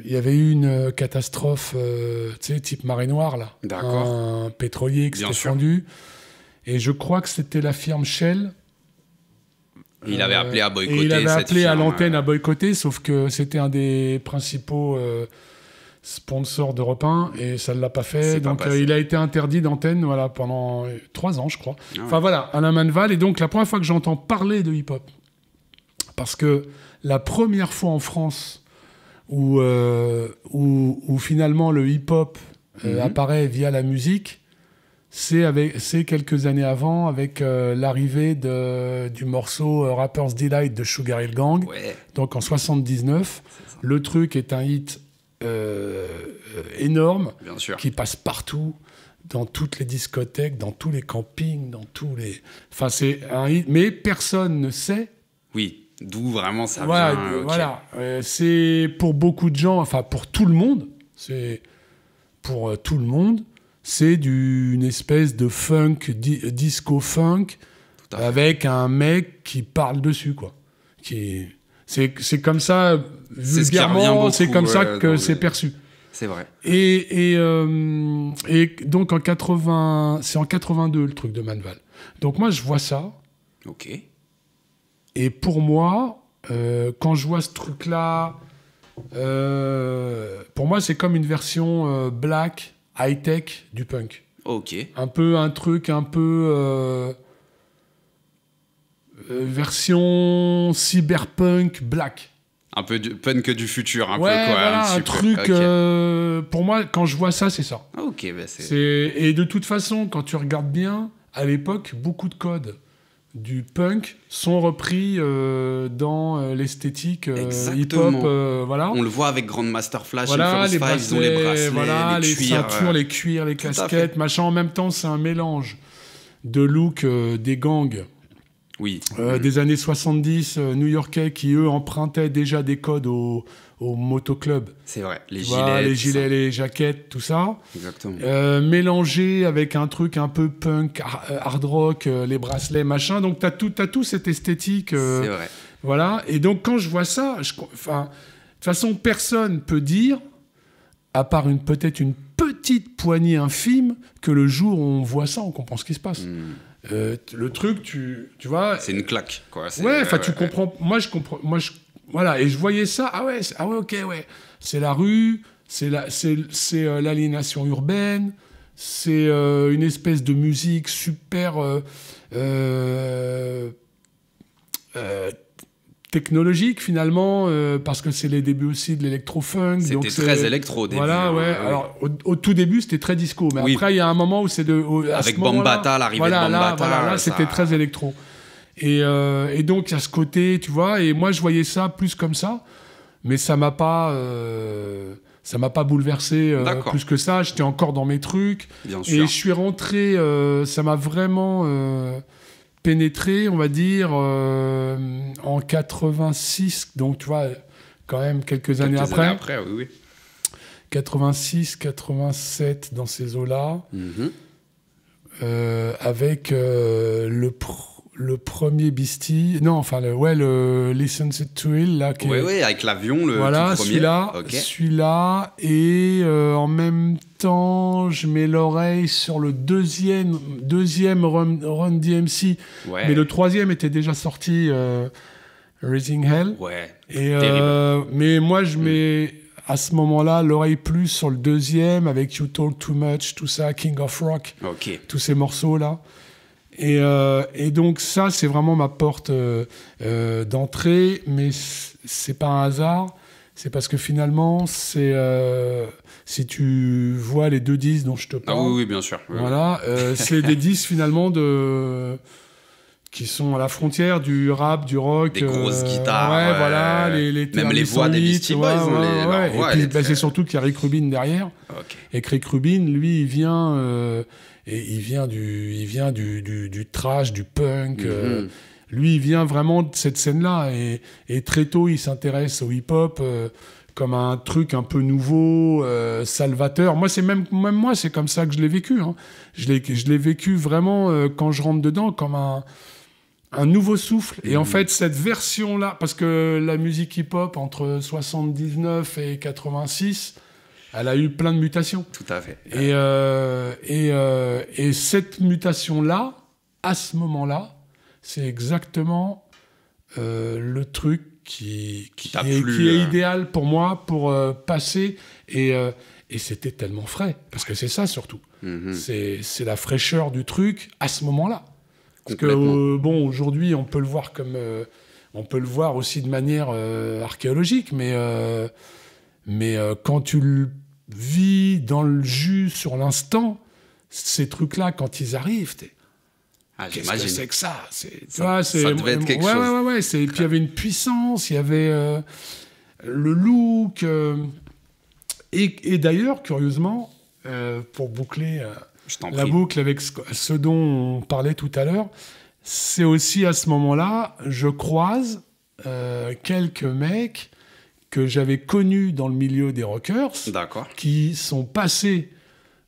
Il y avait eu une catastrophe, tu sais, type marée noire là. D'accord. Un pétrolier qui s'était fendu. Et je crois que c'était la firme Shell il avait euh, appelé à boycotter. il avait appelé à l'antenne euh, à boycotter, sauf que c'était un des principaux euh, sponsors d'Europe 1 et ça ne l'a pas fait. Donc il a été interdit d'antenne voilà, pendant trois ans, je crois. Ah enfin voilà, la Manval. Et donc la première fois que j'entends parler de hip-hop, parce que la première fois en France où, où, finalement le hip-hop mhm. apparaît via la musique, c'est quelques années avant avec euh, l'arrivée du morceau euh, Rapper's Delight de Sugar Hill Gang. Donc en 79, le truc est un hit euh, énorme qui passe partout dans toutes les discothèques, dans tous les campings, dans tous les enfin un mais personne ne sait. Oui. D'où vraiment ça vient. Voilà, c'est pour beaucoup de gens, enfin pour tout le monde, c'est pour tout le monde, c'est d'une espèce de funk, disco funk, avec un mec qui parle dessus, quoi. Qui c'est comme ça vulgairement, c'est comme ça que c'est perçu. C'est vrai. Et, et, euh, et, donc en 80, c'est en 82 le truc de Manval. Donc moi je vois ça. Ok. Et pour moi, euh, quand je vois ce truc là, euh, pour moi c'est comme une version black high-tech du punk. Ok. Un peu un truc un peu. Euh, euh, version cyberpunk black. Un peu du punk du futur, un peu quoi. un, truc. Euh, pour moi, quand je vois ça, c'est ça. Ok, bah c'est. Et de toute façon, quand tu regardes bien, à l'époque, beaucoup de codes du punk sont repris euh, dans euh, l'esthétique euh, hip-hop. voilà. On le voit avec Grandmaster Flash, les, les bracelets, les, cuirs, les cuirs, les casquettes, machin. En même temps, c'est un mélange de look des gangs oui. des années 70 new-yorkais qui, eux, empruntaient déjà des codes au au motoclub. C'est vrai, les gilets. les gilets, les jaquettes, tout ça. Exactement. Euh, mélangé avec un truc un peu punk, euh, hard rock, euh, les bracelets, machin. Donc, tu as, tout, tout cette esthétique. C'est vrai. Voilà. Et donc, quand je vois ça, je, enfin, de toute façon, personne peut dire, à part une peut-être une petite poignée infime, que le jour on voit ça, on comprend ce qui se passe. Hmm. le truc, tu, tu vois. C'est une claque, quoi. Ouais, enfin, tu comprends. Moi, je comprends. Moi, je voilà, et je voyais ça, ah ouais, ah ouais ok, ouais. C'est la rue, c'est euh, l'aliénation urbaine, c'est euh, une espèce de musique super euh, technologique finalement, parce que c'est les débuts aussi de l'électro-funk. C'était très électro au début. Voilà, hein, ouais. Alors au, tout début, c'était très disco, mais après, il y a un moment où c'est de. Avec Bambata, l'arrivée de Bambata. voilà, là, c'était très électro. Euh, et, donc, il y a ce côté, tu vois, et moi, je voyais ça plus comme ça, mais ça m'a pas. Euh, ça m'a pas bouleversé euh, plus que ça. J'étais encore dans mes trucs. Et je suis rentré, ça m'a vraiment pénétré, on va dire, en 86. Donc, tu vois, quand même quelques, années, après. oui, 86, 87, dans ces eaux-là. Mhm. avec le le premier Beastie, non, enfin, le, ouais, le Listen to Hill. là. Oui, oui, avec l'avion, le Voilà, celui-là, celui-là, et euh, en même temps, je mets l'oreille sur le deuxième, deuxième Run, DMC, mais le troisième était déjà sorti, euh, Raising Hell. Ouais, et, euh, Mais moi, je mm. mets... À ce moment-là, l'oreille plus sur le deuxième avec You Talk Too Much, tout ça, King of Rock, Ok. tous ces morceaux-là. Euh, et, donc ça, c'est vraiment ma porte euh, euh, d'entrée, mais c'est pas un hasard. C'est parce que finalement, c'est si tu vois les deux disques dont je te ah parle. Ah oui, oui bien sûr. Voilà, c'est des disques finalement de qui sont à la frontière du rap, du rock. Des grosses guitares. Ouais, voilà, les, même les voix des Beastie Boys. c'est surtout qu'il y a Rick Rubin derrière. Et Rick Rubin, lui, il vient et il vient du, il vient du, du, trash, du punk. Euh, mhm. lui, il vient vraiment de cette scène-là. Et, très tôt, il s'intéresse au hip-hop euh, comme un truc un peu nouveau, euh, salvateur. Moi, c'est même, même moi, c'est comme ça que je l'ai vécu. Hein. Je l'ai vécu vraiment quand je rentre dedans comme un, un nouveau souffle. Et en mhm. fait, cette version-là, parce que la musique hip-hop entre 79 et 86, elle a eu plein de mutations. Tout à fait. Et, euh, euh, cette mutation-là, à ce moment-là, c'est exactement euh, le truc qui, qui, est, qui est, idéal pour moi pour passer. Et, c'était tellement frais, parce que c'est ça surtout. Mhm. C'est la fraîcheur du truc à ce moment-là. Parce que, bon, aujourd'hui, on peut le voir comme. on peut le voir aussi de manière archéologique, mais mais euh, quand tu le vis dans le jus sur l'instant, ces trucs-là, quand ils arrivent, t'es. Ah, qu'est-ce que c'est que ça c'est, ça, devait être quelque chose. Ouais, ouais, ouais. Et puis il y avait une puissance, il y avait euh, le look. Euh, et, d'ailleurs, curieusement, pour boucler la boucle avec ce dont on parlait tout à l'heure, c'est aussi à ce moment-là, je croise quelques mecs que j'avais connu dans le milieu des rockers, qui sont passés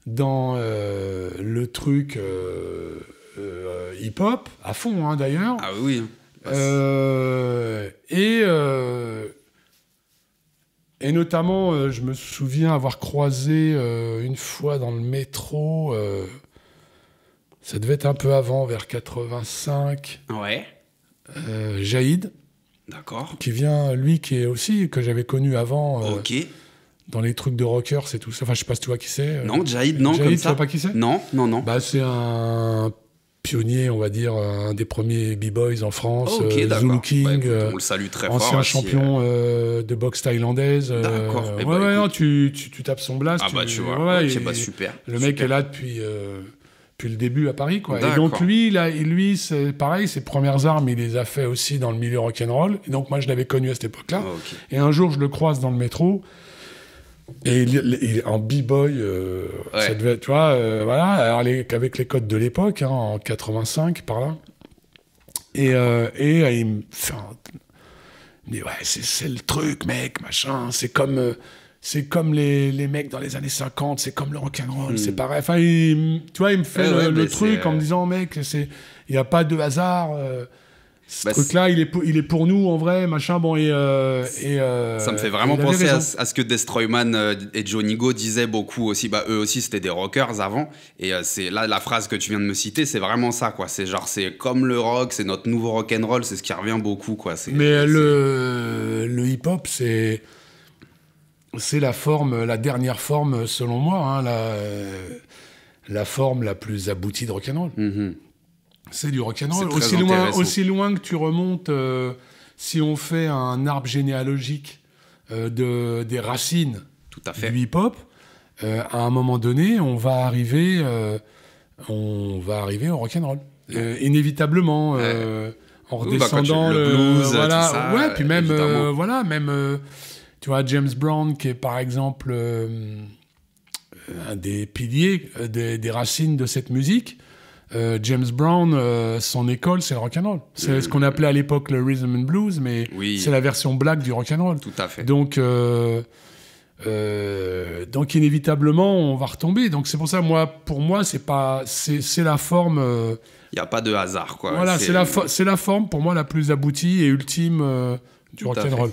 dans euh, le truc euh, euh, hip-hop, à fond hein, d'ailleurs. Ah oui. et, et notamment, je me souviens avoir croisé une fois dans le métro, ça devait être un peu avant, vers 85. Ouais. Jaïd. D'accord. Qui vient, lui, qui est aussi, que j'avais connu avant. Euh, ok. Dans les trucs de rocker c'est tout ça. Enfin, je sais pas si tu vois qui c'est. Euh. Non, Jaïd, non, Jaïd, comme tu pas qui c'est Non, non, non. Bah, c'est un pionnier, on va dire, un des premiers b-boys en France, Ok, euh, d'accord. Bah, King, on le salue très ancien champion de boxe thaïlandaise. D'accord. Eh ouais, bah, ouais, non, tu, tu, tapes son blast. Ah tu, bah tu vois, ouais, pas bah, super. Le mec est là depuis depuis le début à Paris, quoi. Et donc lui, là, lui, c'est pareil, ses premières armes, il les a fait aussi dans le milieu rock'n'roll. Et donc moi, je l'avais connu à cette époque-là. Ah, et un jour, je le croise dans le métro. Et il, est en b-boy, devait, euh, tu vois, euh, voilà, avec les codes de l'époque, hein, en 85 par là. Et, euh, et il me fait, un... il me dit ouais, c'est le truc, mec, machin, c'est comme c'est comme les, les, mecs dans les années 50, c'est comme le rock'n'roll, roll, c'est hmm. pareil. tu vois, il me fait le, truc en me euh, disant, mec, il n'y a pas de hasard. Euh, ce bah, truc-là, il est, pour, il est pour nous en vrai, machin. Bon, et. Euh, et ça me fait vraiment penser à, ce que Destroyman et Johnny Go disaient beaucoup aussi. Bah, eux aussi, c'était des rockers avant. Et c'est là, la phrase que tu viens de me citer, c'est vraiment ça, quoi. C'est genre, c'est comme le rock, c'est notre nouveau rock'n'roll, c'est ce qui revient beaucoup, quoi. Mais le, le hip-hop, c'est c'est la forme, la dernière forme, selon moi, hein, la, forme la plus aboutie de rock'n'roll. Mhm. C'est du rock'n'roll. Aussi loin, aussi loin que tu remontes, euh, si on fait un arbre généalogique euh, de, des racines Tout à fait. du hip-hop, euh, à un moment donné, on va arriver, on va arriver au rock'n'roll. inévitablement, en bah, redescendant le, blues, voilà, puis même, voilà, même tu vois, James Brown, qui est par exemple euh, un des piliers, euh, des, racines de cette musique, euh, James Brown, son école, c'est le roll, C'est ce qu'on appelait à l'époque le rhythm and blues, mais c'est la version black du roll. Tout à fait. Donc, donc inévitablement, on va retomber. Donc c'est pour ça, moi, pour moi, c'est pas, c'est la forme. Il n'y a pas de hasard, quoi. Voilà, c'est la, c'est la forme pour moi la plus aboutie et ultime du rock roll.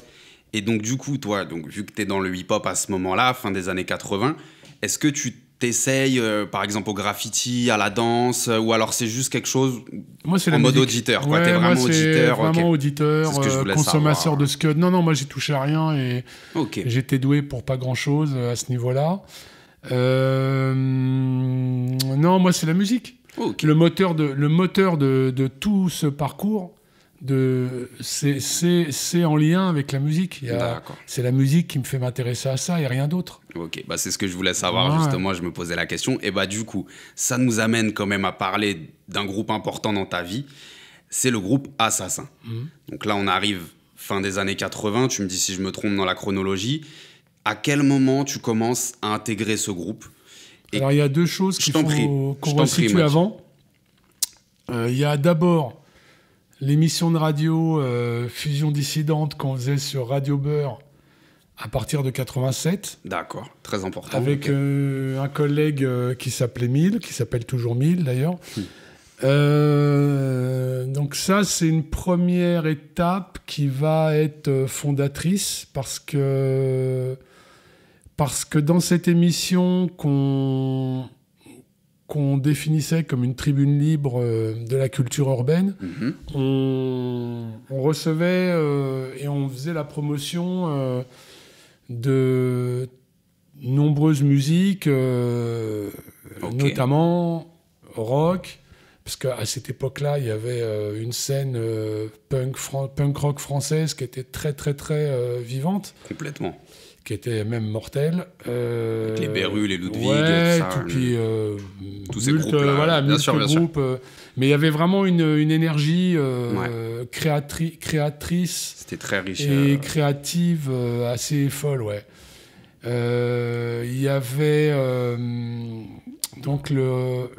Et donc, du coup, toi, donc, vu que tu es dans le hip-hop à ce moment-là, fin des années 80, est-ce que tu t'essayes, euh, par exemple, au graffiti, à la danse, euh, ou alors c'est juste quelque chose moi, en la mode auditeur quoi. Ouais, es vraiment moi, auditeur. Vraiment auditeur, ce que euh, consommateur de scud. Non, non, moi, j'ai touché à rien et j'étais doué pour pas grand-chose à ce niveau-là. Non, moi, c'est la musique. qui Le moteur, de, le moteur de, de tout ce parcours, de c'est en lien avec la musique. C'est la musique qui me fait m'intéresser à ça et rien d'autre. Ok, bah, c'est ce que je voulais savoir justement. Je me posais la question. Et bah du coup, ça nous amène quand même à parler d'un groupe important dans ta vie. C'est le groupe Assassin. Mhm. Donc là, on arrive fin des années 80. Tu me dis si je me trompe dans la chronologie. À quel moment tu commences à intégrer ce groupe Alors il y a deux choses qu'il faut qu'on avant. Euh, il y a d'abord l'émission de radio euh, Fusion Dissidente qu'on faisait sur Radio Beurre à partir de 87. D'accord, très important. Avec euh, un collègue euh, qui s'appelait Mille, qui s'appelle toujours Mille d'ailleurs. Hmm. donc ça, c'est une première étape qui va être fondatrice parce que parce que dans cette émission qu'on qu'on définissait comme une tribune libre euh, de la culture urbaine. Mhm. On, recevait euh, et on faisait la promotion euh, de nombreuses musiques, notamment rock, parce qu'à cette époque-là, il y avait une scène punk, rock française qui était très très très vivante. Complètement qui était même mortel. Euh, Avec les Berru, les Ludwig, ouais, tout, puis, euh, tous ces groupes -là, euh, voilà, bien sûr, bien groupes, sûr. Euh, mais il y avait vraiment une, une énergie créatrice, créatrice. C'était très riche. Et créative, assez folle, ouais. Il y avait donc le,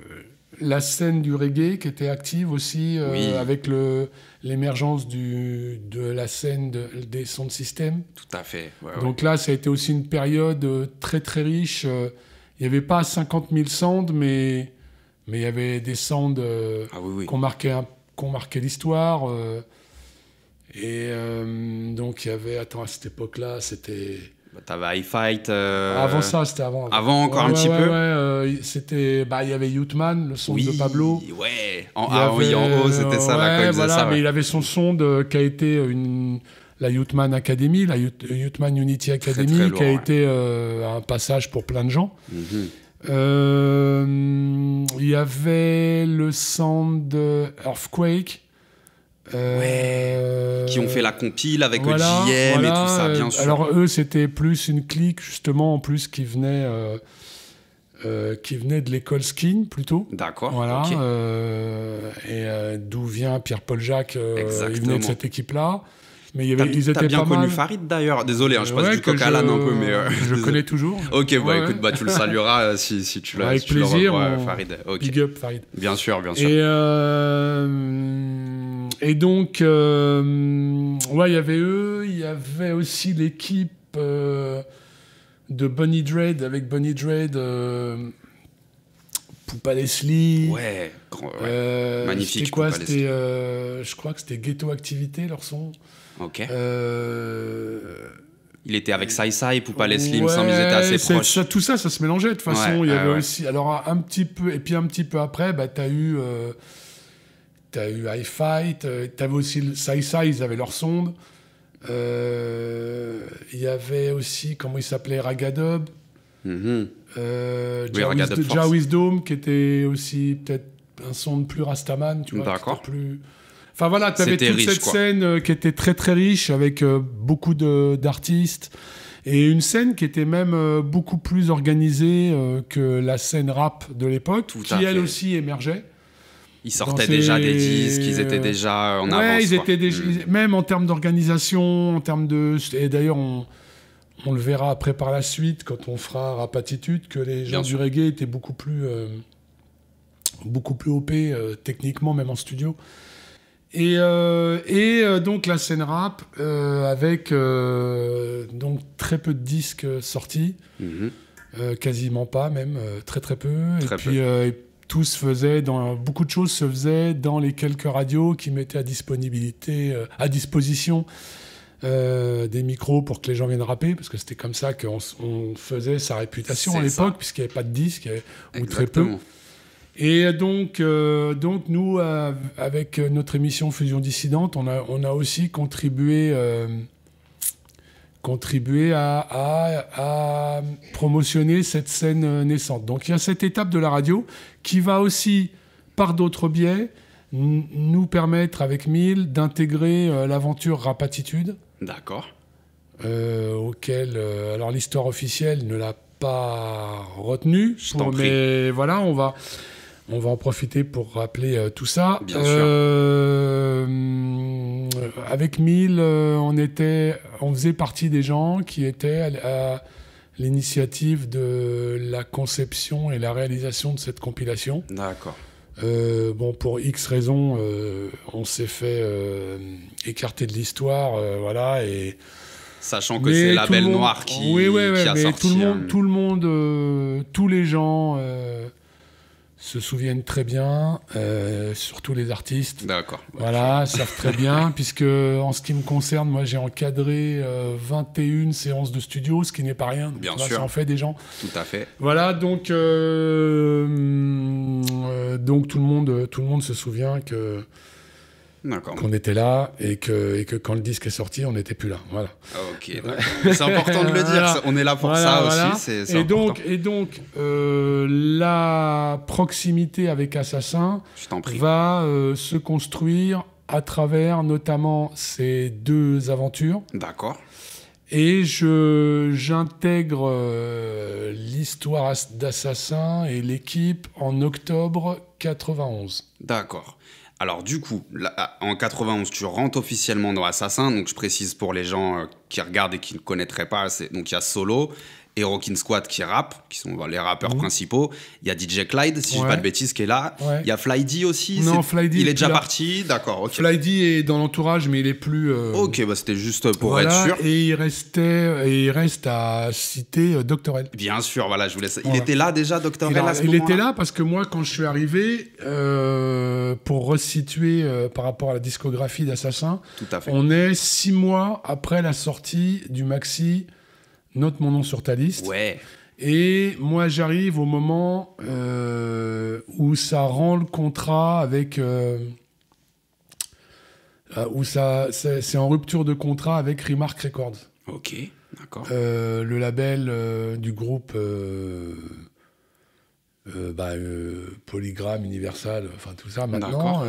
la scène du reggae qui était active aussi euh, avec le avec l'émergence de la scène de, des de système. Tout à fait. Donc là, ça a été aussi une période euh, très très riche. Euh. Il n'y avait pas 50 000 sounds, mais mais il y avait des sounds qui ah, oui, l'histoire. et donc il y avait, attends, à cette époque-là, c'était T'avais Fight. Euh, avant ça, c'était avant. Avant encore un petit peu. Euh, c'était, bah, il y avait youtman le son de Pablo. Ouais. En A, ah oui, en haut, c'était ça là, il voilà, ça, Mais il avait son son de, qui a été une la youtman Academy, la youtman Unity Academy, qui a été euh, un passage pour plein de gens. Mhm. il y avait le son de Earthquake. Qui ont fait la compile avec le JM et tout ça, bien sûr. Alors eux, c'était plus une clique, justement, en plus, qui venait, euh, euh, qui venait de l'école Skin, plutôt. D'accord, Voilà, euh, et d'où vient Pierre-Paul Jacques, il venait de cette équipe-là. Mais il y avait, ils étaient bien connu Farid d'ailleurs. Désolé, hein, je passe du coq à l'âne un peu, mais je le connais toujours. Ok, bah écoute, bah, tu le salueras si, si tu l'as. Avec plaisir, le revois, Farid. Big up Farid. Bien sûr, bien sûr. Et euh... Et donc, euh, ouais, il y avait eux, il y avait aussi l'équipe euh, de Bonnie Dread avec Bunny Dread, euh, Poupa Leslie. Ouais, euh, magnifique. C'était quoi je crois que c'était Ghetto Activité leur son. Ok. il était avec Sai Sai, Poupa Leslie, ils étaient assez proches. tout ça, ça se mélangeait de toute façon. il y avait aussi, alors un petit peu, et puis un petit peu après, bah, t'as eu as eu Hi-Fi, euh, avais aussi le Saïsa, ils avaient leur sonde. Euh, il y avait aussi, comment il s'appelait, Ragadub. Mm euh, oui, qui était aussi peut-être un son de plus Rastaman, tu vois. D'accord. Plus... Enfin voilà, t'avais toute cette scène euh, qui était très très riche, avec beaucoup d'artistes. Et une scène qui était même beaucoup plus organisée que la scène rap de l'époque, qui elle aussi émergeait. Ils sortaient déjà des disques, ils étaient déjà en ouais, avance. Ils étaient déjà... Hmm. Même en termes d'organisation, en termes de. Et d'ailleurs, on... on, le verra après par la suite, quand on fera Rapatitude, que les gens du reggae étaient beaucoup plus. Euh, beaucoup plus OP euh, techniquement, même en studio. Et, euh, et donc la scène rap avec donc très peu de disques sortis, mhm. quasiment pas même, très très peu. Très et, puis, peu dans beaucoup de choses se faisaient dans les quelques radios qui mettaient à disponibilité euh, à disposition euh, des micros pour que les gens viennent rapper parce que c'était comme ça qu'on on faisait sa réputation à l'époque puisqu'il n'y avait pas de disques, ou très peu et donc, euh, donc nous, avec notre émission Fusion Dissidente, on a, on a aussi contribué contribuer à, promotionner cette scène euh, naissante. Donc il y a cette étape de la radio qui va aussi, par d'autres biais, nous permettre avec Mille d'intégrer euh, l'aventure Rapatitude. D'accord. Euh, auquel, alors l'histoire officielle ne l'a pas retenue, mais voilà, on va, on va en profiter pour rappeler tout ça. Bien sûr euh, avec 1000, euh, on, était, on faisait partie des gens qui étaient à, l'initiative de la conception et la réalisation de cette compilation. D'accord. Euh, bon, pour X raisons, on s'est fait écarter de l'histoire, voilà, et... Sachant que c'est la belle noire qui, oui, oui, a mais Tout le monde, hein. tout le monde tous les gens se souviennent très bien, euh, surtout les artistes. D'accord. Voilà, savent très bien, puisque en ce qui me concerne, moi j'ai encadré 21 euh, séances de studio, ce qui n'est pas rien. Bien sûr. Ça en fait des gens. Tout à fait. Voilà, donc, euh, donc tout, le monde, tout le monde se souvient que qu'on était là et que, quand le disque est sorti, on n'était plus là. Voilà. c'est important de le dire. On est là pour ça aussi. et, donc, euh, la proximité avec Assassin va euh, se construire à travers notamment ces deux aventures. D'accord. Et j'intègre euh, l'histoire d'Assassin et l'équipe en octobre 91. D'accord. Alors du coup, en 91, tu rentres officiellement dans Assassin. Donc je précise pour les gens euh, qui regardent et qui ne connaîtraient pas, donc il y a Solo, et Rockin' Squad qui rappe, qui sont les rappeurs mhm. principaux. Il y a DJ Clyde, si je ne dis pas de bêtises, qui est là. Il y a Fly aussi. Non, Fly Il est, déjà parti, d'accord. Okay. est dans l'entourage, mais il est plus. Euh, ok, bah, c'était juste pour être sûr. Et il restait, et il reste à citer euh, L. Bien sûr, voilà, je vous laisse. Il était là déjà, Dr. Il, il était là parce que moi, quand je suis arrivé, euh, pour resituer par rapport à la discographie d'Assassin, on est six mois après la sortie du maxi note mon nom sur ta liste. Ouais. Et moi, j'arrive au moment euh, où ça rend le contrat avec. Euh, euh, où ça, c'est, en rupture de contrat avec Remark Records. Ok, d'accord. le label du groupe Polygramme bah, Polygram, Universal, enfin tout ça maintenant.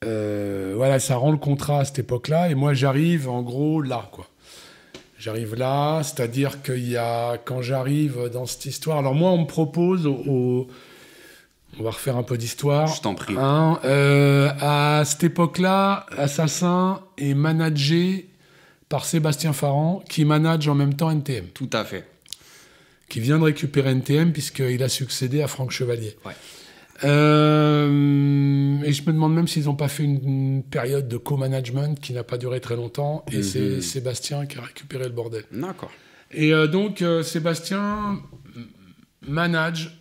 voilà, ça rend le contrat à cette époque-là. Et moi, j'arrive en gros là, quoi. J'arrive là, c'est-à-dire qu'il y a, quand j'arrive dans cette histoire, alors moi on me propose au, on va refaire un peu d'histoire. Je t'en prie. Hein, euh, à cette époque-là, Assassin est managé par Sébastien Farran, qui manage en même temps NTM. Tout à fait. Qui vient de récupérer NTM, puisqu'il a succédé à Franck Chevalier. Ouais. Euh, et je me demande même s'ils n'ont pas fait une, période de co-management qui n'a pas duré très longtemps. Et mhm. c'est Sébastien qui a récupéré le bordel. D'accord. Et euh, donc, euh, Sébastien manage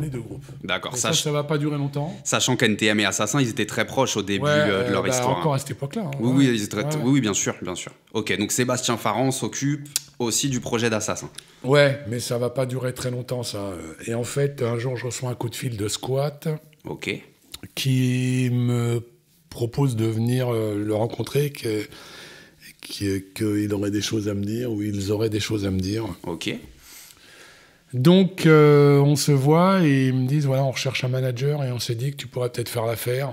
les deux groupes. D'accord. Ça, ça va pas durer longtemps. Sachant qu'NTM et Assassin, ils étaient très proches au début euh, de leur bah, histoire. Encore à cette époque-là. Hein. oui, oui, bien sûr, bien sûr. Ok, donc Sébastien Farran s'occupe aussi du projet d'Assassin. Ouais, mais ça va pas durer très longtemps, ça. Et en fait, un jour, je reçois un coup de fil de Squat. Ok. Qui me propose de venir euh, le rencontrer, qu'il que, aurait des choses à me dire, ou ils auraient des choses à me dire. Ok. Donc, euh, on se voit et ils me disent voilà, on recherche un manager et on s'est dit que tu pourrais peut-être faire l'affaire.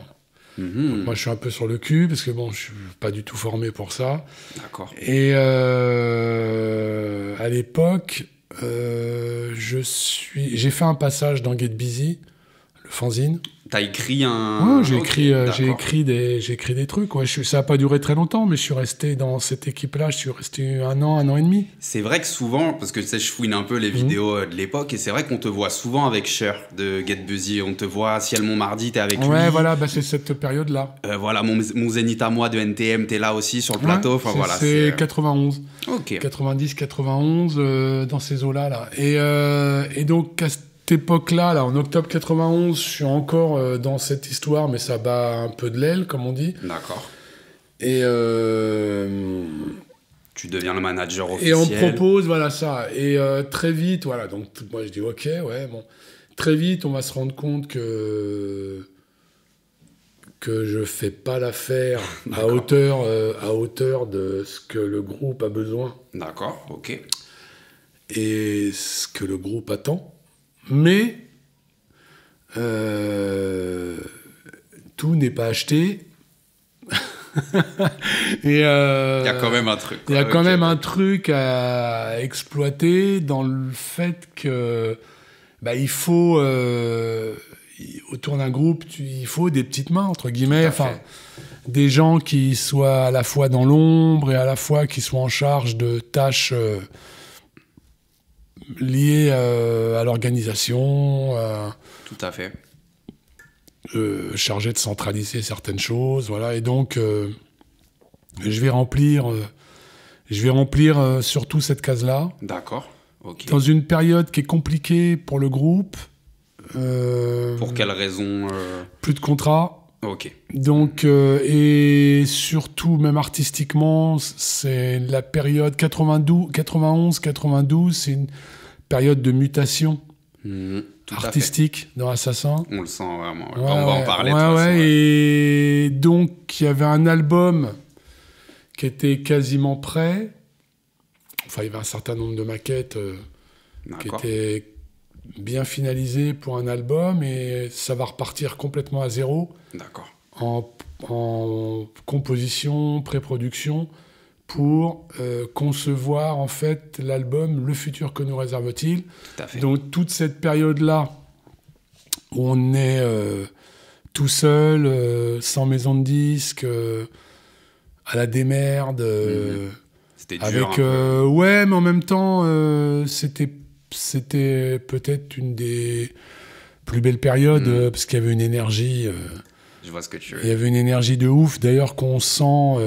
Mhm. Moi, je suis un peu sur le cul parce que bon, je suis pas du tout formé pour ça. D'accord. Et euh, à l'époque, euh, je suis, j'ai fait un passage dans Get Busy, le fanzine. T'as écrit un. Ouais, j'ai euh, écrit, des, j'ai des trucs. Ouais, ça a pas duré très longtemps, mais je suis resté dans cette équipe-là. Je suis resté un an, un an et demi. C'est vrai que souvent, parce que sais, je fouine un peu les mhm. vidéos euh, de l'époque, et c'est vrai qu'on te voit souvent avec Cher de Get Busy. On te voit Ciel mardi, t'es avec lui. Ouais, voilà, bah, c'est cette période-là. Euh, voilà, mon, Zénith à moi de NTM, t'es là aussi sur le plateau. voilà. C'est 91. Ok. 90, 91, dans ces eaux-là, là. Et, et donc, époque-là, là, en octobre 91, je suis encore euh, dans cette histoire, mais ça bat un peu de l'aile, comme on dit. D'accord. Et. Euh, tu deviens le manager officiel. Et on propose, voilà ça. Et euh, très vite, voilà. Donc, moi, je dis, OK, ouais, bon. Très vite, on va se rendre compte que. que je fais pas l'affaire à hauteur, à hauteur de ce que le groupe a besoin. D'accord, OK. Et ce que le groupe attend mais euh, tout n'est pas acheté. Euh, il y a quand même un truc. Il y a même un truc à exploiter dans le fait que bah, il faut euh, autour d'un groupe, il faut des petites mains entre guillemets, enfin des gens qui soient à la fois dans l'ombre et à la fois qui soient en charge de tâches lié euh, à, l'organisation. Euh, Tout à fait. Euh, chargé de centraliser certaines choses, voilà. Et donc, je vais remplir, je vais remplir surtout cette case-là. D'accord. Dans une période qui est compliquée pour le groupe. pour quelles raisons Plus de contrats. Ok. Donc, et surtout, même artistiquement, c'est la période 92, 91, 92, c'est une période de mutation mhm, artistique dans Assassin. On le sent vraiment. on va en parler. et donc, il y avait un album qui était quasiment prêt. Enfin, il y avait un certain nombre de maquettes euh, qui étaient bien finalisées pour un album et ça va repartir complètement à zéro. D'accord. en, composition, pré-production pour euh, concevoir en fait l'album Le futur que nous réserve-t-il. Donc toute cette période-là où on est euh, tout seul, euh, sans maison de disque, à la démerde. Mmh, mmh. C'était dur. Avec, hein. ouais, mais en même temps, c'était, c'était peut-être une des plus belles périodes mmh. parce qu'il y avait une énergie. Je vois ce que tu veux. Il y avait une énergie de ouf, d'ailleurs, qu'on sent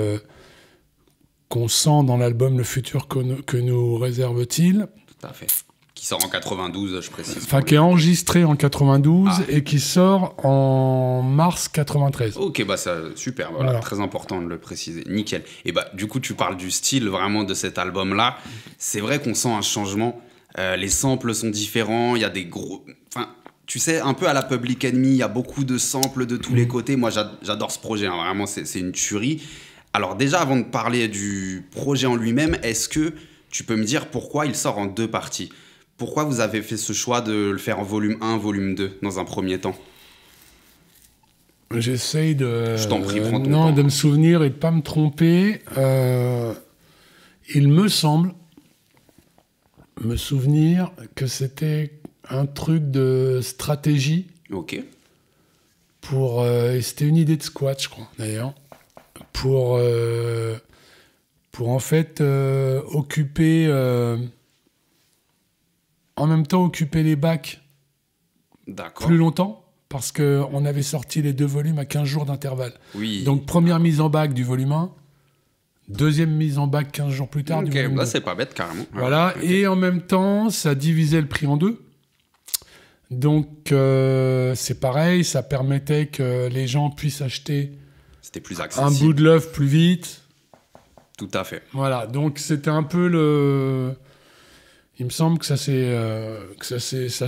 qu'on sent dans l'album Le futur que, nous, réserve-t-il Tout à fait. Qui sort en 92, je précise. Enfin, qui est enregistré en 92 ah. et qui sort en mars 93. Ok, bah ça, super, voilà, très important de le préciser, nickel. Et bah, du coup, tu parles du style vraiment de cet album-là. C'est vrai qu'on sent un changement. Euh, les samples sont différents, il y a des gros. Enfin, tu sais, un peu à la Public Enemy, il y a beaucoup de samples de tous mm. les côtés. Moi, j'adore ce projet, hein, vraiment, c'est une tuerie. Alors déjà, avant de parler du projet en lui-même, est-ce que tu peux me dire pourquoi il sort en deux parties Pourquoi vous avez fait ce choix de le faire en volume 1, volume 2, dans un premier temps J'essaye de... Je t'en prie, prends ton non, de me souvenir et de pas me tromper. Euh, il me semble me souvenir que c'était un truc de stratégie. Ok. Pour, euh, c'était une idée de squat, je crois, d'ailleurs pour, euh, pour en fait euh, occuper, euh, en même temps occuper les bacs plus longtemps, parce qu'on avait sorti les deux volumes à 15 jours d'intervalle. Donc première mise en bac du volume 1, deuxième mise en bac 15 jours plus tard. Okay. Du bah, c'est pas bête carrément. Voilà, et en même temps, ça divisait le prix en deux. Donc c'est pareil, ça permettait que les gens puissent acheter c'était plus accessible. Un bout de l'œuf plus vite. Tout à fait. Voilà, donc c'était un peu le. Il me semble que ça s'est euh, ça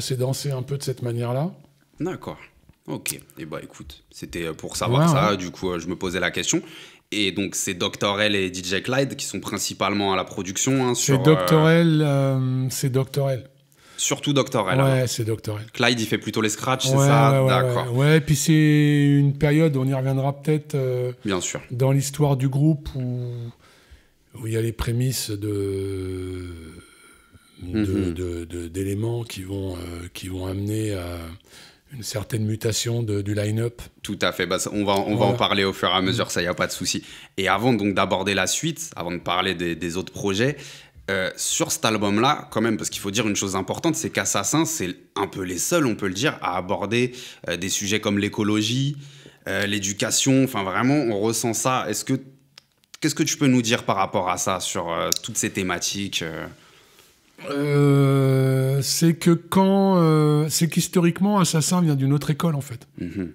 s'est dansé un peu de cette manière-là. D'accord. Ok. Et eh bah ben, écoute, c'était euh, pour savoir ça. Du coup, euh, je me posais la question. Et donc c'est Doctorel et DJ Clyde qui sont principalement à la production. Hein, c'est Doctorel, c'est Doctorel. Surtout doctoral' hein. Ouais, c'est doctorel. Clyde, il fait plutôt les scratchs, c'est ça ouais, D'accord. Ouais, puis c'est une période, on y reviendra peut-être. Euh, Bien sûr. Dans l'histoire du groupe où, où il y a les prémices de mhm. d'éléments qui vont euh, qui vont amener à une certaine mutation du line-up. Tout à fait, bah, on, va, on va en parler au fur et à mesure, mhm. ça il n'y a pas de souci. Et avant donc d'aborder la suite, avant de parler des autres projets, euh, sur cet album-là, quand même, parce qu'il faut dire une chose importante, c'est qu'Assassin, c'est un peu les seuls, on peut le dire, à aborder euh, des sujets comme l'écologie, euh, l'éducation, enfin vraiment, on ressent ça. Est-ce que qu'est-ce que tu peux nous dire par rapport à ça, sur toutes ces thématiques C'est que quand, c'est qu'historiquement, Assassin vient d'une autre école en fait. Mhm.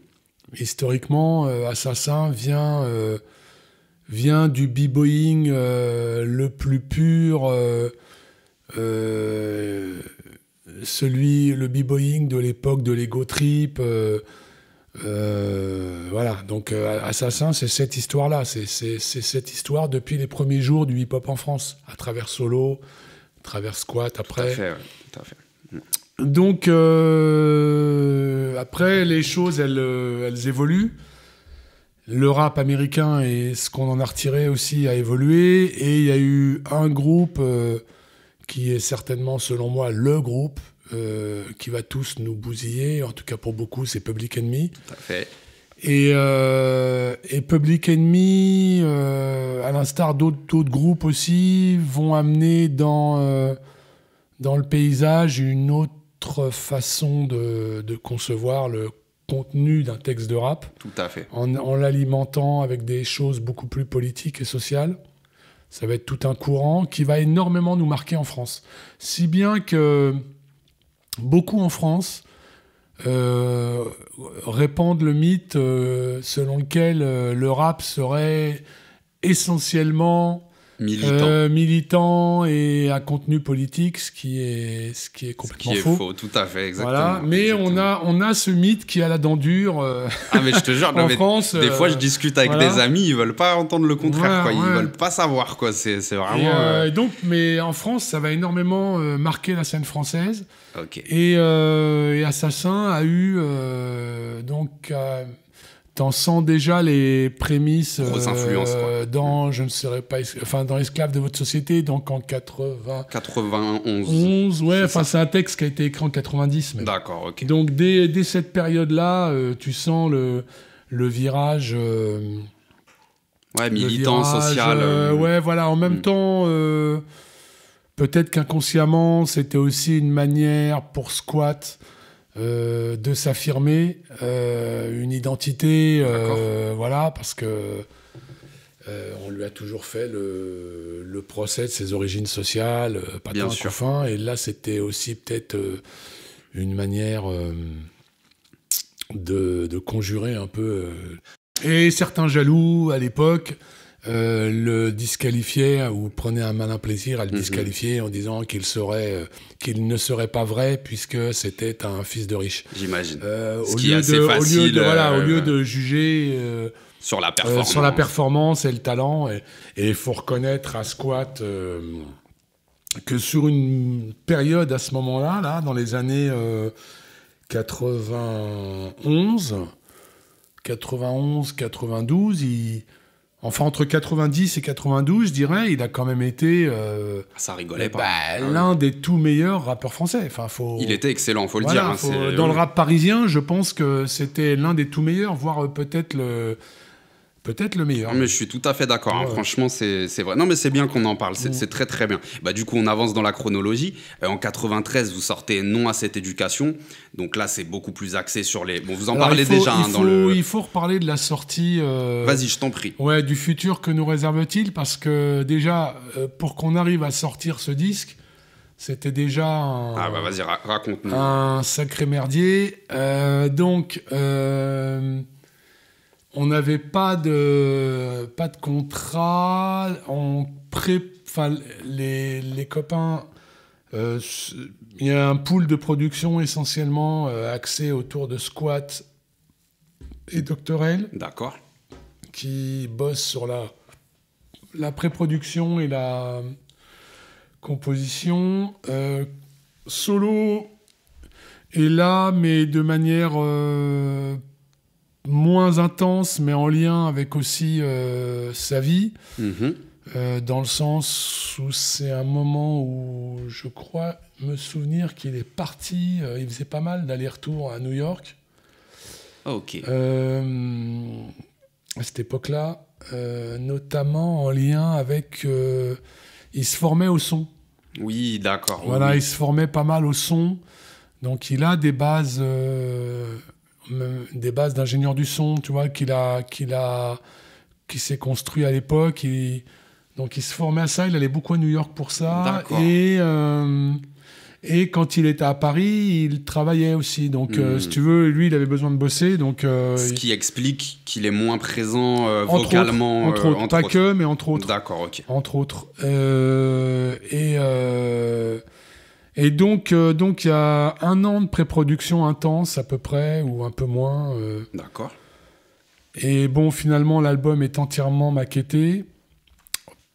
Historiquement, Assassin vient vient du b-boying euh, le plus pur, euh, euh, celui, le b-boying de l'époque de l'ego trip. voilà, donc Assassin, c'est cette histoire-là, c'est cette histoire depuis les premiers jours du hip-hop en France, à travers solo, à travers squat, après. Donc, après, les choses, elles, elles évoluent le rap américain et ce qu'on en a retiré aussi a évolué. Et il y a eu un groupe euh, qui est certainement, selon moi, le groupe euh, qui va tous nous bousiller. En tout cas, pour beaucoup, c'est Public Enemy. fait. Euh, et, Public Enemy, à l'instar d'autres groupes aussi, vont amener dans, dans le paysage une autre façon de, de concevoir le contenu d'un texte de rap. En, l'alimentant avec des choses beaucoup plus politiques et sociales. Ça va être tout un courant qui va énormément nous marquer en France. Si bien que beaucoup en France euh, répandent le mythe euh, selon lequel euh, le rap serait essentiellement euh, militant. et à contenu politique, ce qui est, ce qui est complètement ce qui est faux. Tout à fait, exactement. Mais on a, on a ce mythe qui a la dent dure. Euh, ah mais je te jure, en France, des fois je euh, discute avec des amis, ils veulent pas entendre le contraire, Ils ne Ils veulent pas savoir, quoi. C'est, vraiment. donc, mais en France, ça va énormément marquer la scène française. Et, et, Assassin a eu donc t'en sens déjà les prémices euh, dans mm. je ne serais pas enfin dans l'esclave de votre société donc en 80 91 11 ouais enfin c'est un texte qui a été écrit en 90 d'accord ok donc dès, dès cette période là euh, tu sens le le virage euh, ouais militant social ouais voilà en même mm. temps peut-être qu'inconsciemment c'était aussi une manière pour Squat euh, de s'affirmer euh, une identité, euh, voilà, parce que on lui a toujours fait le, procès de ses origines sociales, pas de fin. Et là, c'était aussi peut-être une manière de, conjurer un peu. et certains jaloux à l'époque euh, le disqualifiait ou prenait un malin plaisir à le mhm. disqualifier en disant qu'il serait, euh, qu'il ne serait pas vrai puisque c'était un fils de riche. J'imagine. au, lieu de, juger euh, sur la performance, sur la performance et le talent, et il faut reconnaître à Squat que sur une période à ce moment-là, là, dans les années 91, 91, 92, il Enfin, entre 90 et 92, je dirais, il a quand même été. Euh, ah, ça rigolait pas. Bah, ah l'un des tout meilleurs rappeurs français. Enfin, Il était excellent, faut le dire. Hein, dans le rap parisien, je pense que c'était l'un des tout meilleurs, voire euh, peut-être le peut-être le meilleur. mais je suis tout à fait d'accord. Hein. franchement, c'est vrai. Non, mais c'est bien qu'on en parle. Mm. C'est très, très bien. Bah, du coup, on avance dans la chronologie. Euh, en 93, vous sortez Non à cette éducation. Donc là, c'est beaucoup plus axé sur les. Bon, vous en parlez déjà. Hein, il faut reparler de la sortie. Euh, vas-y, je t'en prie. Ouais, du futur que nous réserve-t-il Parce que déjà, euh, pour qu'on arrive à sortir ce disque, c'était déjà un, ah bah vas-y raconte-nous un sacré merdier. donc on n'avait pas de, pas de contrat. On pré, les, copains, euh, il y a un pool de production essentiellement euh, axé autour de Squat et Doctorel. D'accord. Qui bossent sur la, la pré-production et la composition. Euh, solo est là, mais de manière moins intense, mais en lien avec aussi euh, sa vie, mhm. euh, dans le sens où c'est un moment où je crois me souvenir qu'il est parti, euh, il faisait pas mal d'aller-retour à New York. Ah, ok. à cette époque-là, notamment en lien avec. il se formait au son. Oui, d'accord. Voilà, il se formait pas mal au son. Donc il a des bases des bases d'ingénieur du son, tu vois, qu'il a, qu'il a, qui s'est construit à l'époque. donc il se formait à ça, il allait beaucoup à New York pour ça. Et, euh, et quand il était à Paris, il travaillait aussi. Donc euh, hmm. si tu veux, lui, il avait besoin de bosser. Donc, euh, Ce qui explique qu'il est moins présent vocalement. Entre autres, que, mais entre autres. D'accord, ok. Entre autres. et et donc, euh, donc il y a un an de pré-production intense à peu près, ou un peu moins. Euh. D'accord. Et bon, finalement, l'album est entièrement maquetté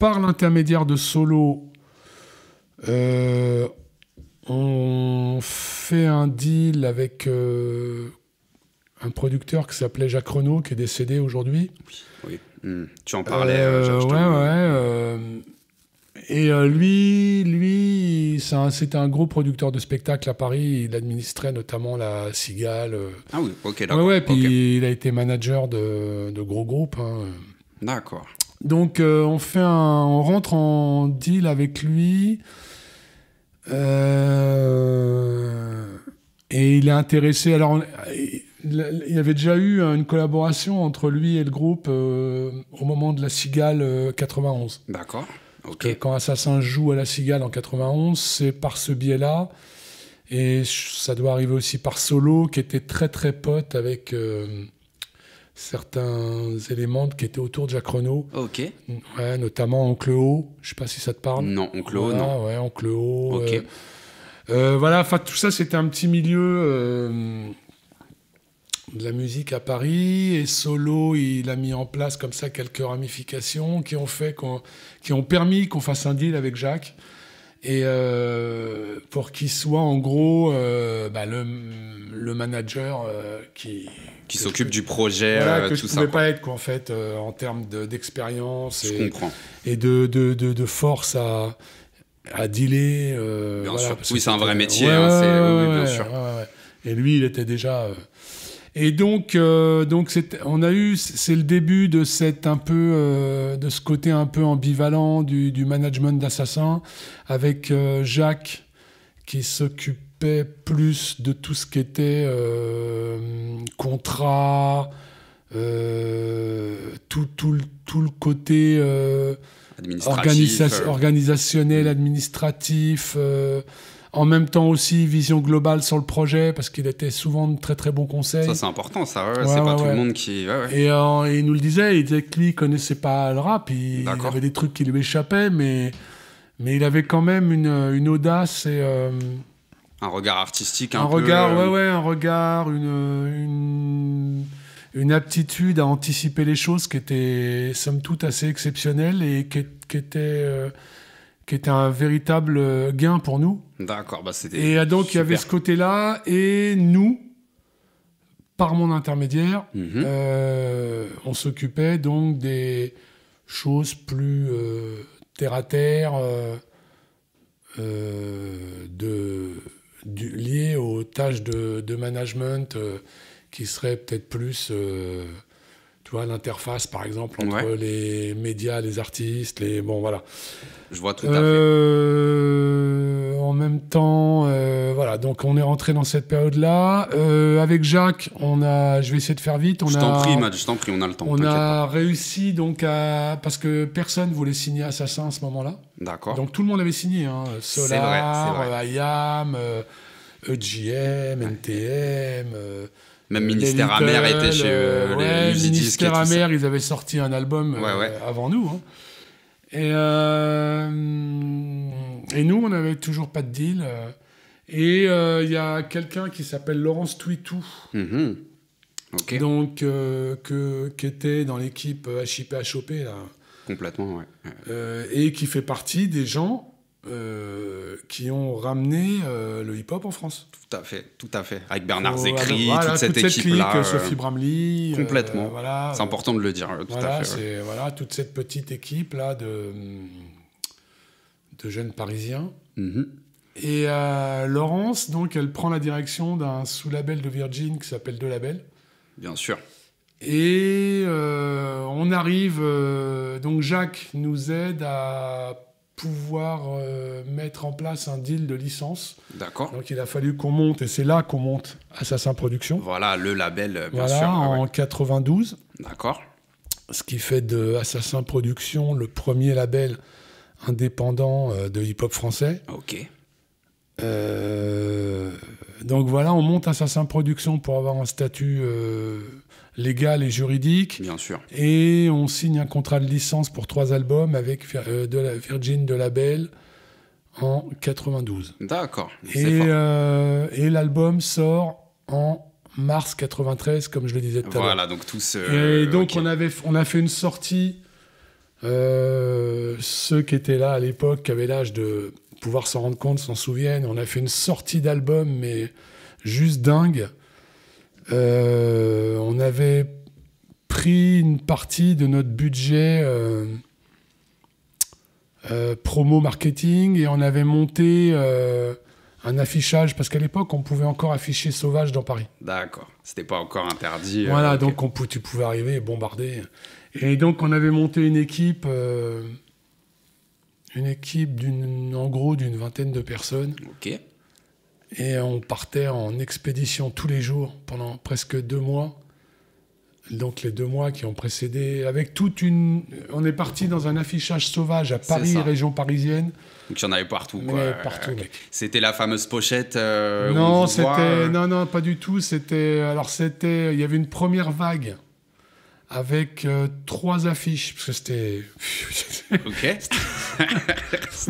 par l'intermédiaire de Solo. Euh, on fait un deal avec un producteur qui s'appelait Jacques Renault, qui est décédé aujourd'hui. Oui. Hmm. Tu en parlais. ouais, ouais. Et euh, lui, lui c'était un gros producteur de spectacles à Paris. Il administrait notamment la Cigale. Euh. Ah oui, ok, d'accord. Ouais, puis il a été manager de, gros groupes. Hein. D'accord. Donc euh, on, fait on rentre en deal avec lui. et il est intéressé. Alors, il y avait déjà eu une collaboration entre lui et le groupe au moment de la Cigale 91. D'accord. Et Quand Assassin joue à la Cigale en 91, c'est par ce biais-là. Et ça doit arriver aussi par Solo, qui était très très pote avec euh, certains éléments qui étaient autour de Jacques Renault. Ok. Ouais, notamment Oncle O. Je sais pas si ça te parle. Non, Oncle O, non. Ouais, Oncle Ok. Euh, euh, voilà, enfin tout ça, c'était un petit milieu de la musique à Paris et Solo, il a mis en place comme ça quelques ramifications qui ont, fait qui ont permis qu'on fasse un deal avec Jacques et euh, pour qu'il soit en gros euh, bah, le, manager euh, qui s'occupe du projet que tout je pouvais pas être en fait en termes d'expérience et, de, de, force à à dealer oui c'est un vrai métier et lui il était déjà et donc, euh, on a eu, c'est le début de cette un peu, euh, de ce côté un peu ambivalent du, management d'Assassin, avec euh, Jacques qui s'occupait plus de tout ce qui était contrat, tout, le côté organisationnel, administratif. En même temps aussi, vision globale sur le projet, parce qu'il était souvent de très très bons conseils. Ça, c'est important, ça. c'est pas tout le monde qui. Et euh, il nous le disait, il disait que lui, il connaissait pas le rap. Il, avait des trucs qui lui échappaient, mais, mais il avait quand même une, une audace et. Euh, un regard artistique un, un regard euh, ouais ouais un regard une, une, aptitude à anticiper les choses qui était somme toute assez exceptionnelle et qui, était qui était un véritable euh, gain pour nous. D'accord, bah c'était. Et euh, donc il y avait ce côté-là, et nous, par mon intermédiaire, mhm. euh, on s'occupait donc des choses plus terre à terre, liées aux tâches de, de management qui seraient peut-être plus l'interface, par exemple, entre les médias, les artistes, les... Bon, voilà. Je vois tout à euh, En même temps, euh, voilà, donc on est rentré dans cette période-là. Euh, avec Jacques, on a... Je vais essayer de faire vite. On je t'en a... prie, on a le temps. On a réussi, donc, à... Parce que personne voulait signer Assassin à ce moment-là. D'accord. Donc tout le monde avait signé, hein. Solar, EGM, e NTM... Même Ministère Amère était chez eux. Euh, Ministère Amère, ils avaient sorti un album euh, avant nous. Hein. Euh, et, nous, on n'avait toujours pas de deal. Et il y a quelqu'un qui s'appelle Laurence Twitou. Mm-hmm. Donc, qui était dans l'équipe HIP HOP, là. Complètement, ouais. et qui fait partie des gens euh, qui ont ramené euh, le hip-hop en France. Tout à fait, tout à fait. Avec Bernard oh, Zécry, toute cette, équipe-là. Euh, Sophie Bramley. Complètement. Voilà, c'est important de le dire, tout voilà, à fait. Voilà, toute cette petite équipe-là de, de jeunes Parisiens. Mhm. Et Laurence, donc, elle prend la direction d'un sous-label de Virgin qui s'appelle De Label. Bien sûr. Et on arrive, donc Jacques nous aide à pouvoir euh, mettre en place un deal de licence. D'accord. Donc il a fallu qu'on monte, et c'est là qu'on monte Assassin Production. Voilà, le label, euh, bien voilà, ah en 92. D'accord. Ce qui fait de Assassin Production le premier label indépendant euh, de hip-hop français. Ok. donc voilà, on monte Assassin Production pour avoir un statut légal et juridique. Bien sûr. Et on signe un contrat de licence pour trois albums avec euh, de la Virgin de Label en 92. D'accord. Euh, et, l'album sort en mars 93, comme je le disais tout à l'heure. Voilà, donc tout Et euh, donc on, avait, on a fait une sortie. ceux qui étaient là à l'époque, qui avaient l'âge de pouvoir s'en rendre compte, s'en souviennent. On a fait une sortie d'album, mais juste dingue. Euh, on avait pris une partie de notre budget euh, euh, promo marketing et on avait monté un affichage, parce qu'à l'époque, on pouvait encore afficher sauvage dans Paris. D'accord, c'était pas encore interdit. Voilà, donc on, tu pouvais arriver et bombarder. Et donc, on avait monté une équipe, une équipe d'une, en gros, d'une vingtaine de personnes. Ok. Et on partait en expédition tous les jours pendant presque deux mois. Donc les deux mois qui ont précédé, avec toute une, on est parti dans un affichage sauvage à Paris, région parisienne. Donc il y en avait partout. Quoi. partout. c'était la fameuse pochette. Euh, non, c'était, euh, non, non, pas du tout. C'était, alors c'était, il y avait une première vague avec euh, trois affiches parce que c'était. ok.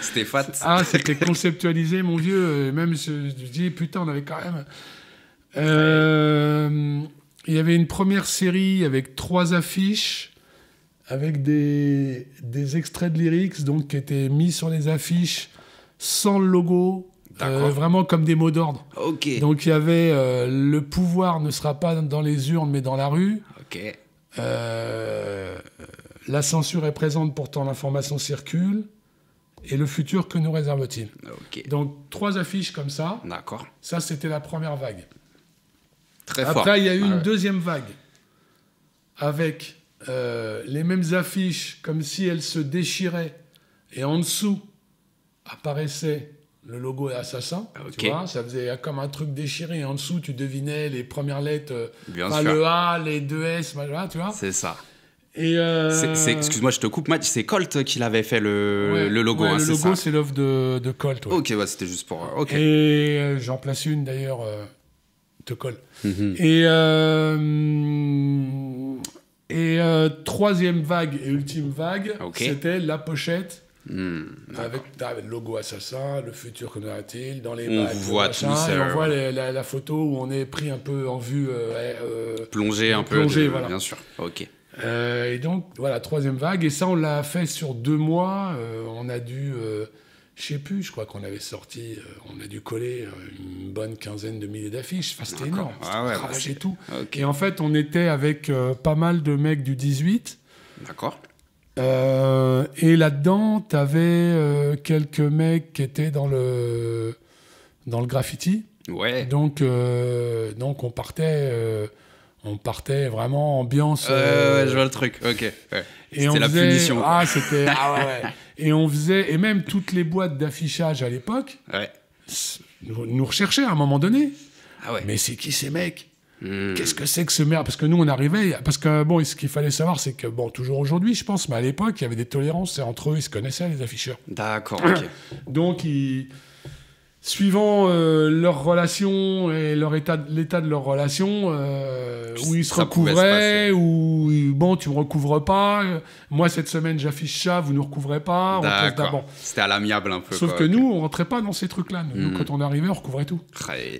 c'était Ah, c'était conceptualisé, mon vieux. Même, je, je dis, putain, on avait quand même. Euh, il y avait une première série avec trois affiches, avec des, des extraits de lyrics, donc qui étaient mis sur les affiches sans le logo, euh, vraiment comme des mots d'ordre. Ok. Donc il y avait euh, le pouvoir ne sera pas dans les urnes mais dans la rue. Ok. Euh, la censure est présente, pourtant l'information circule. Et le futur que nous réserve-t-il ah, Donc trois affiches comme ça. D'accord. Ça, c'était la première vague. Très Après, il y a eu une deuxième vague avec euh, les mêmes affiches comme si elles se déchiraient et en dessous apparaissait le logo Assassin. Ah, tu vois, ça faisait comme un truc déchiré. Et en dessous, tu devinais les premières lettres. Euh, Bien Le A, les deux S, tu vois. C'est ça. Euh, c'est, excuse-moi, je te coupe, Matt, c'est Colt qui l'avait fait le, logo. le logo, hein, c'est l'œuvre de, Colt. Ok, c'était juste pour. Euh, et euh, j'en place une d'ailleurs, te de Colt. Mm-hmm. Et, troisième vague et ultime vague, c'était la pochette. Mm, avec, le logo assassin, le futur que t-il dans les on voit on voit la, photo où on est pris un peu en vue, plongé un peu, bien sûr. Ok. Euh, et donc, voilà, troisième vague. Et ça, on l'a fait sur deux mois. Euh, on a dû, euh, je sais plus, je crois qu'on avait sorti, on a dû coller une bonne quinzaine de milliers d'affiches. c'était énorme. Ah ouais, bah, tout. Et en fait, on était avec pas mal de mecs du 18. D'accord. et là-dedans, tu avais quelques mecs qui étaient dans le, dans le graffiti. Ouais. Donc, donc on partait on partait vraiment ambiance. ouais, euh, je vois le truc. Ok. Ouais. Et la punition. Ah, ah, et on faisait et même toutes les boîtes d'affichage à l'époque. Nous recherchaient à un moment donné. Ah ouais. Mais c'est qui ces mecs hmm. Qu'est-ce que c'est que ce merde Parce que nous, on arrivait. Parce que bon, ce qu'il fallait savoir, c'est que bon, toujours aujourd'hui, je pense, mais à l'époque, il y avait des tolérances entre eux, ils se connaissaient les afficheurs. D'accord. Donc ils suivant euh, leur relation et leur état, l'état de leur relation, euh, où ils se recouvraient, où bon, tu me recouvres pas. moi cette semaine j'affiche ça, vous ne recouvrez pas. C'était à l'amiable un peu. Sauf que nous on rentrait pas dans ces trucs-là. Nous, hmm. quand on arrivait, on recouvrait tout.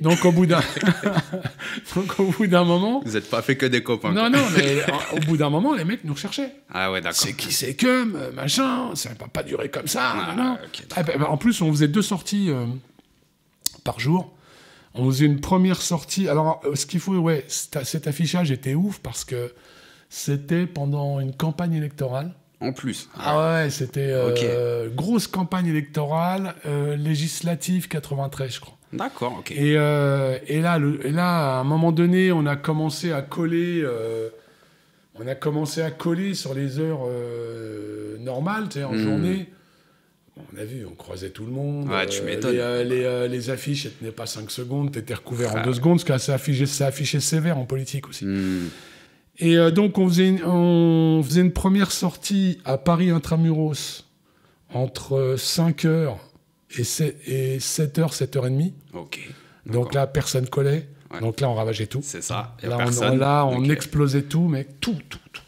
Donc au bout d'un, donc au bout d'un moment. Vous n'êtes pas fait que des copains. Non non, mais au bout d'un moment les mecs nous recherchaient. Ah ouais d'accord. C'est qui c'est que euh, machin, ça va pas durer comme ça. Ah, non, ah, ben, ben, en plus on faisait deux sorties par jour. On faisait une première sortie. Alors, euh, ce qu'il faut, ouais, cet affichage était ouf parce que c'était pendant une campagne électorale. En plus. Ah ouais, c'était euh, grosse campagne électorale, euh, législative 93, je crois. D'accord, Et, là, là, à un moment donné, on a commencé à coller. on a commencé à coller sur les heures normales, tu sais, en hmm. journée on a vu, on croisait tout le monde. tu euh, m'étonnes. Euh, euh, les, affiches, elles tenaient pas 5 secondes, tu étais recouvert en 2 ah. secondes, parce que ça affiché sévère en politique aussi. Hmm. Et donc, on faisait, une, on faisait une première sortie à Paris Intramuros entre 5h et 7h, 7h30. OK. Donc là, personne collait. Donc là, on ravageait tout. C'est ça. Là, on, là, on explosait tout, mais tout, tout, tout.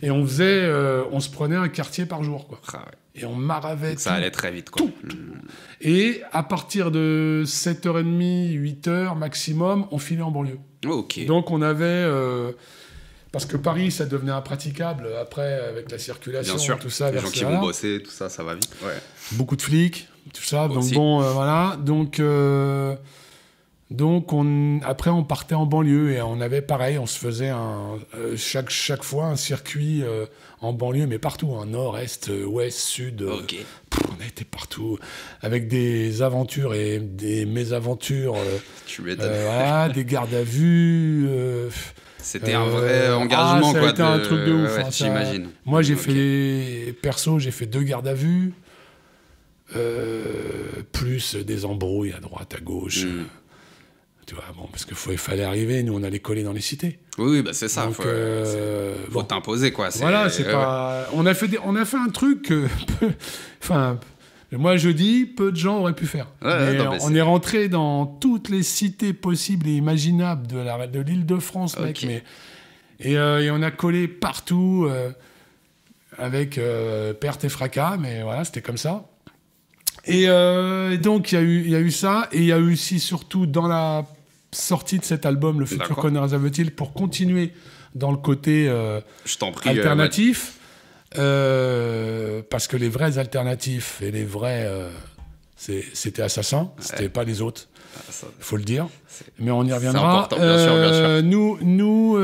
Et on faisait, on se prenait un quartier par jour, quoi. Ah, ouais. Et on maravait. ça allait très vite, quoi. Et à partir de 7h30, 8h maximum, on filait en banlieue. Oh, OK. Donc on avait. Euh, parce que Paris, ça devenait impraticable après, avec la circulation, Bien sûr. tout ça. Les gens qui vont bosser, tout ça, ça va vite. Ouais. Beaucoup de flics, tout ça. Donc bon, euh, voilà. Donc. Euh, donc on, après on partait en banlieue et on avait pareil, on se faisait un, chaque, chaque fois un circuit en banlieue, mais partout, hein, nord, est, euh, ouest, sud. Euh, on a été partout, avec des aventures et des mésaventures. Euh, tu des gardes à vue. c'était un vrai ah, engagement, C'était un truc de ouf. Hein, Moi, j'ai fait, perso, j'ai fait deux gardes à vue, plus des embrouilles à droite, à gauche. Mm. Tu vois, bon, parce qu'il fallait arriver, nous on allait coller dans les cités. Oui, bah c'est ça, faut, euh, euh, t'imposer quoi. Voilà, c'est euh, pas. On, a fait on a fait un truc que. enfin, moi je dis, peu de gens auraient pu faire. on est... rentré dans toutes les cités possibles et imaginables de, la... de l'île de France, mec. Mais... Et, on a collé partout avec perte et fracas, mais voilà, c'était comme ça. Et donc, il y, y, a eu ça, et il y a eu aussi, surtout, dans la sorti de cet album, le futur Connor avait-il, pour continuer dans le côté euh, alternatif. Euh, parce que les vrais alternatifs et les vrais. Euh, c'était Assassin, c'était pas les autres. Il faut le dire. Mais on y reviendra. Nous, nous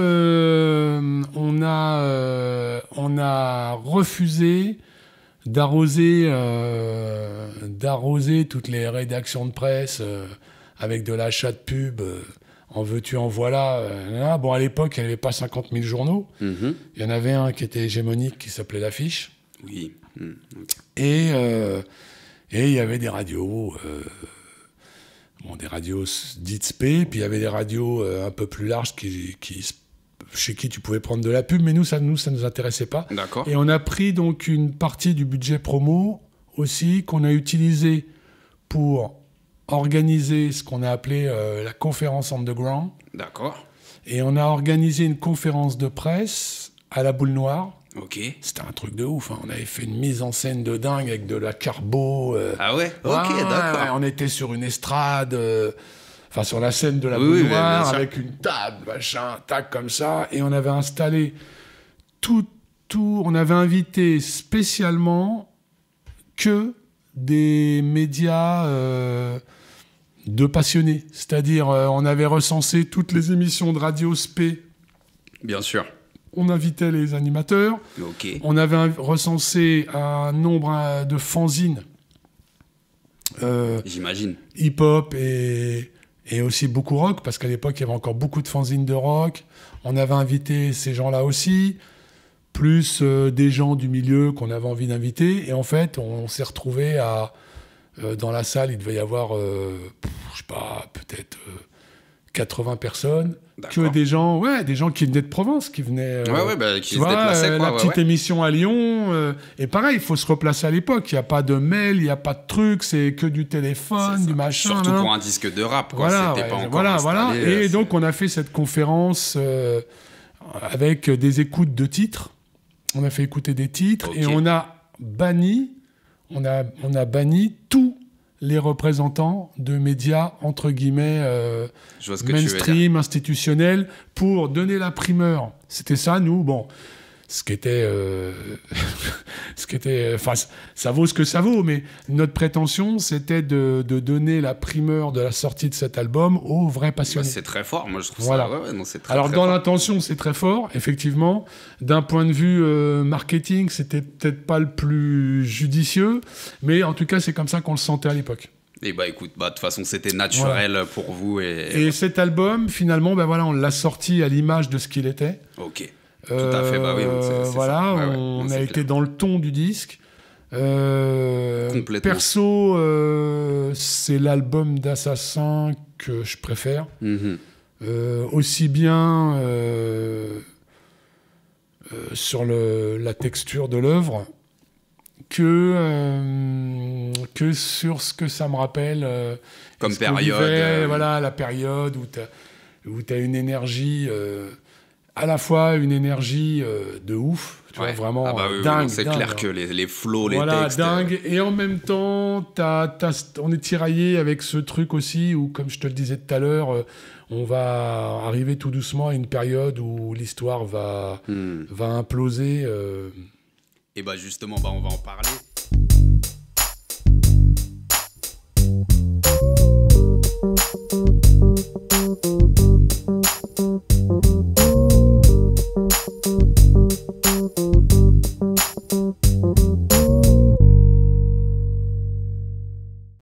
on, a, on a refusé d'arroser d'arroser toutes les rédactions de presse avec de l'achat de pub, euh, en veux-tu, en voilà. Euh, ah, bon, à l'époque, il n'y avait pas 50 000 journaux. Mhm. Il y en avait un qui était hégémonique, qui s'appelait L'Affiche. Oui. Mhm. Et euh, Et il y avait des radios. Bon, des radios dites spé, puis il y avait des radios un peu plus larges qui, qui, chez qui tu pouvais prendre de la pub, mais nous, ça nous, ça nous intéressait pas. D'accord. Et on a pris donc une partie du budget promo aussi qu'on a utilisé pour organisé ce qu'on a appelé euh, la conférence underground. D'accord. Et on a organisé une conférence de presse à la boule noire. Ok. C'était un truc de ouf. Hein. On avait fait une mise en scène de dingue avec de la carbo. Euh. Ah ouais Ok, d'accord. on était sur une estrade, euh, enfin sur la scène de la boule noire, avec une table, machin, tac, comme ça. Et on avait installé tout, tout. On avait invité spécialement que des médias de passionnés. C'est-à-dire, euh, on avait recensé toutes les émissions de Radio SP. Bien sûr. On invitait les animateurs. Ok. On avait recensé un nombre euh, de fanzines. Euh, J'imagine. Hip-hop et, et, aussi beaucoup rock, parce qu'à l'époque, il y avait encore beaucoup de fanzines de rock. On avait invité ces gens-là aussi, plus des gens du milieu qu'on avait envie d'inviter. Et en fait, on, s'est retrouvé à, dans la salle, il devait y avoir je sais pas, peut-être 80 euh, personnes, que des gens, ouais, des gens qui venaient de province, qui venaient, euh, ouais, ouais, bah, qui euh, quoi, la petite émission à Lyon. et pareil, il faut se replacer à l'époque. Il n'y a pas de mail, il n'y a pas de truc, c'est que du téléphone, du machin. Surtout pour un disque de rap, quoi. Voilà, pas encore voilà, voilà. Et donc on a fait cette conférence avec des écoutes de titres. On a fait écouter des titres et on a banni, on a, on a banni tout les représentants de médias entre guillemets euh, mainstream, institutionnels, pour donner la primeur. C'était ça, nous. Bon, ce qui était, euh, ce qui était, enfin, ça vaut ce que ça vaut, mais notre prétention, c'était de, donner la primeur de la sortie de cet album aux vrais bah, passionnés. c'est très fort, moi je trouve ça. Alors dans l'intention, c'est très fort, effectivement. D'un point de vue euh, marketing, c'était peut-être pas le plus judicieux, mais en tout cas, c'est comme ça qu'on le sentait à l'époque. Et eh bah écoute, bah, de toute façon c'était naturel pour vous et. cet album finalement, ben voilà, on l'a sorti à l'image de ce qu'il était. Ok. Tout à fait, bah oui. Euh, voilà, on, a été dans le ton du disque. Euh, Complètement. Perso, euh, c'est l'album d'Assassin que je préfère. Mhm. aussi bien sur le, la texture de l'œuvre que, que sur ce que ça me rappelle. Comme période. Voilà, la période où tu as, as, une énergie à la fois une énergie euh, de ouf, tu vois, vraiment ah bah dingue. C'est clair hein. que les, flots, les voilà, dingue. Euh. Et en même temps, on est tiraillé avec ce truc aussi où, comme je te le disais tout à l'heure, euh, on va arriver tout doucement à une période où l'histoire va, hmm. va imploser. Et bah justement, bah, on va en parler.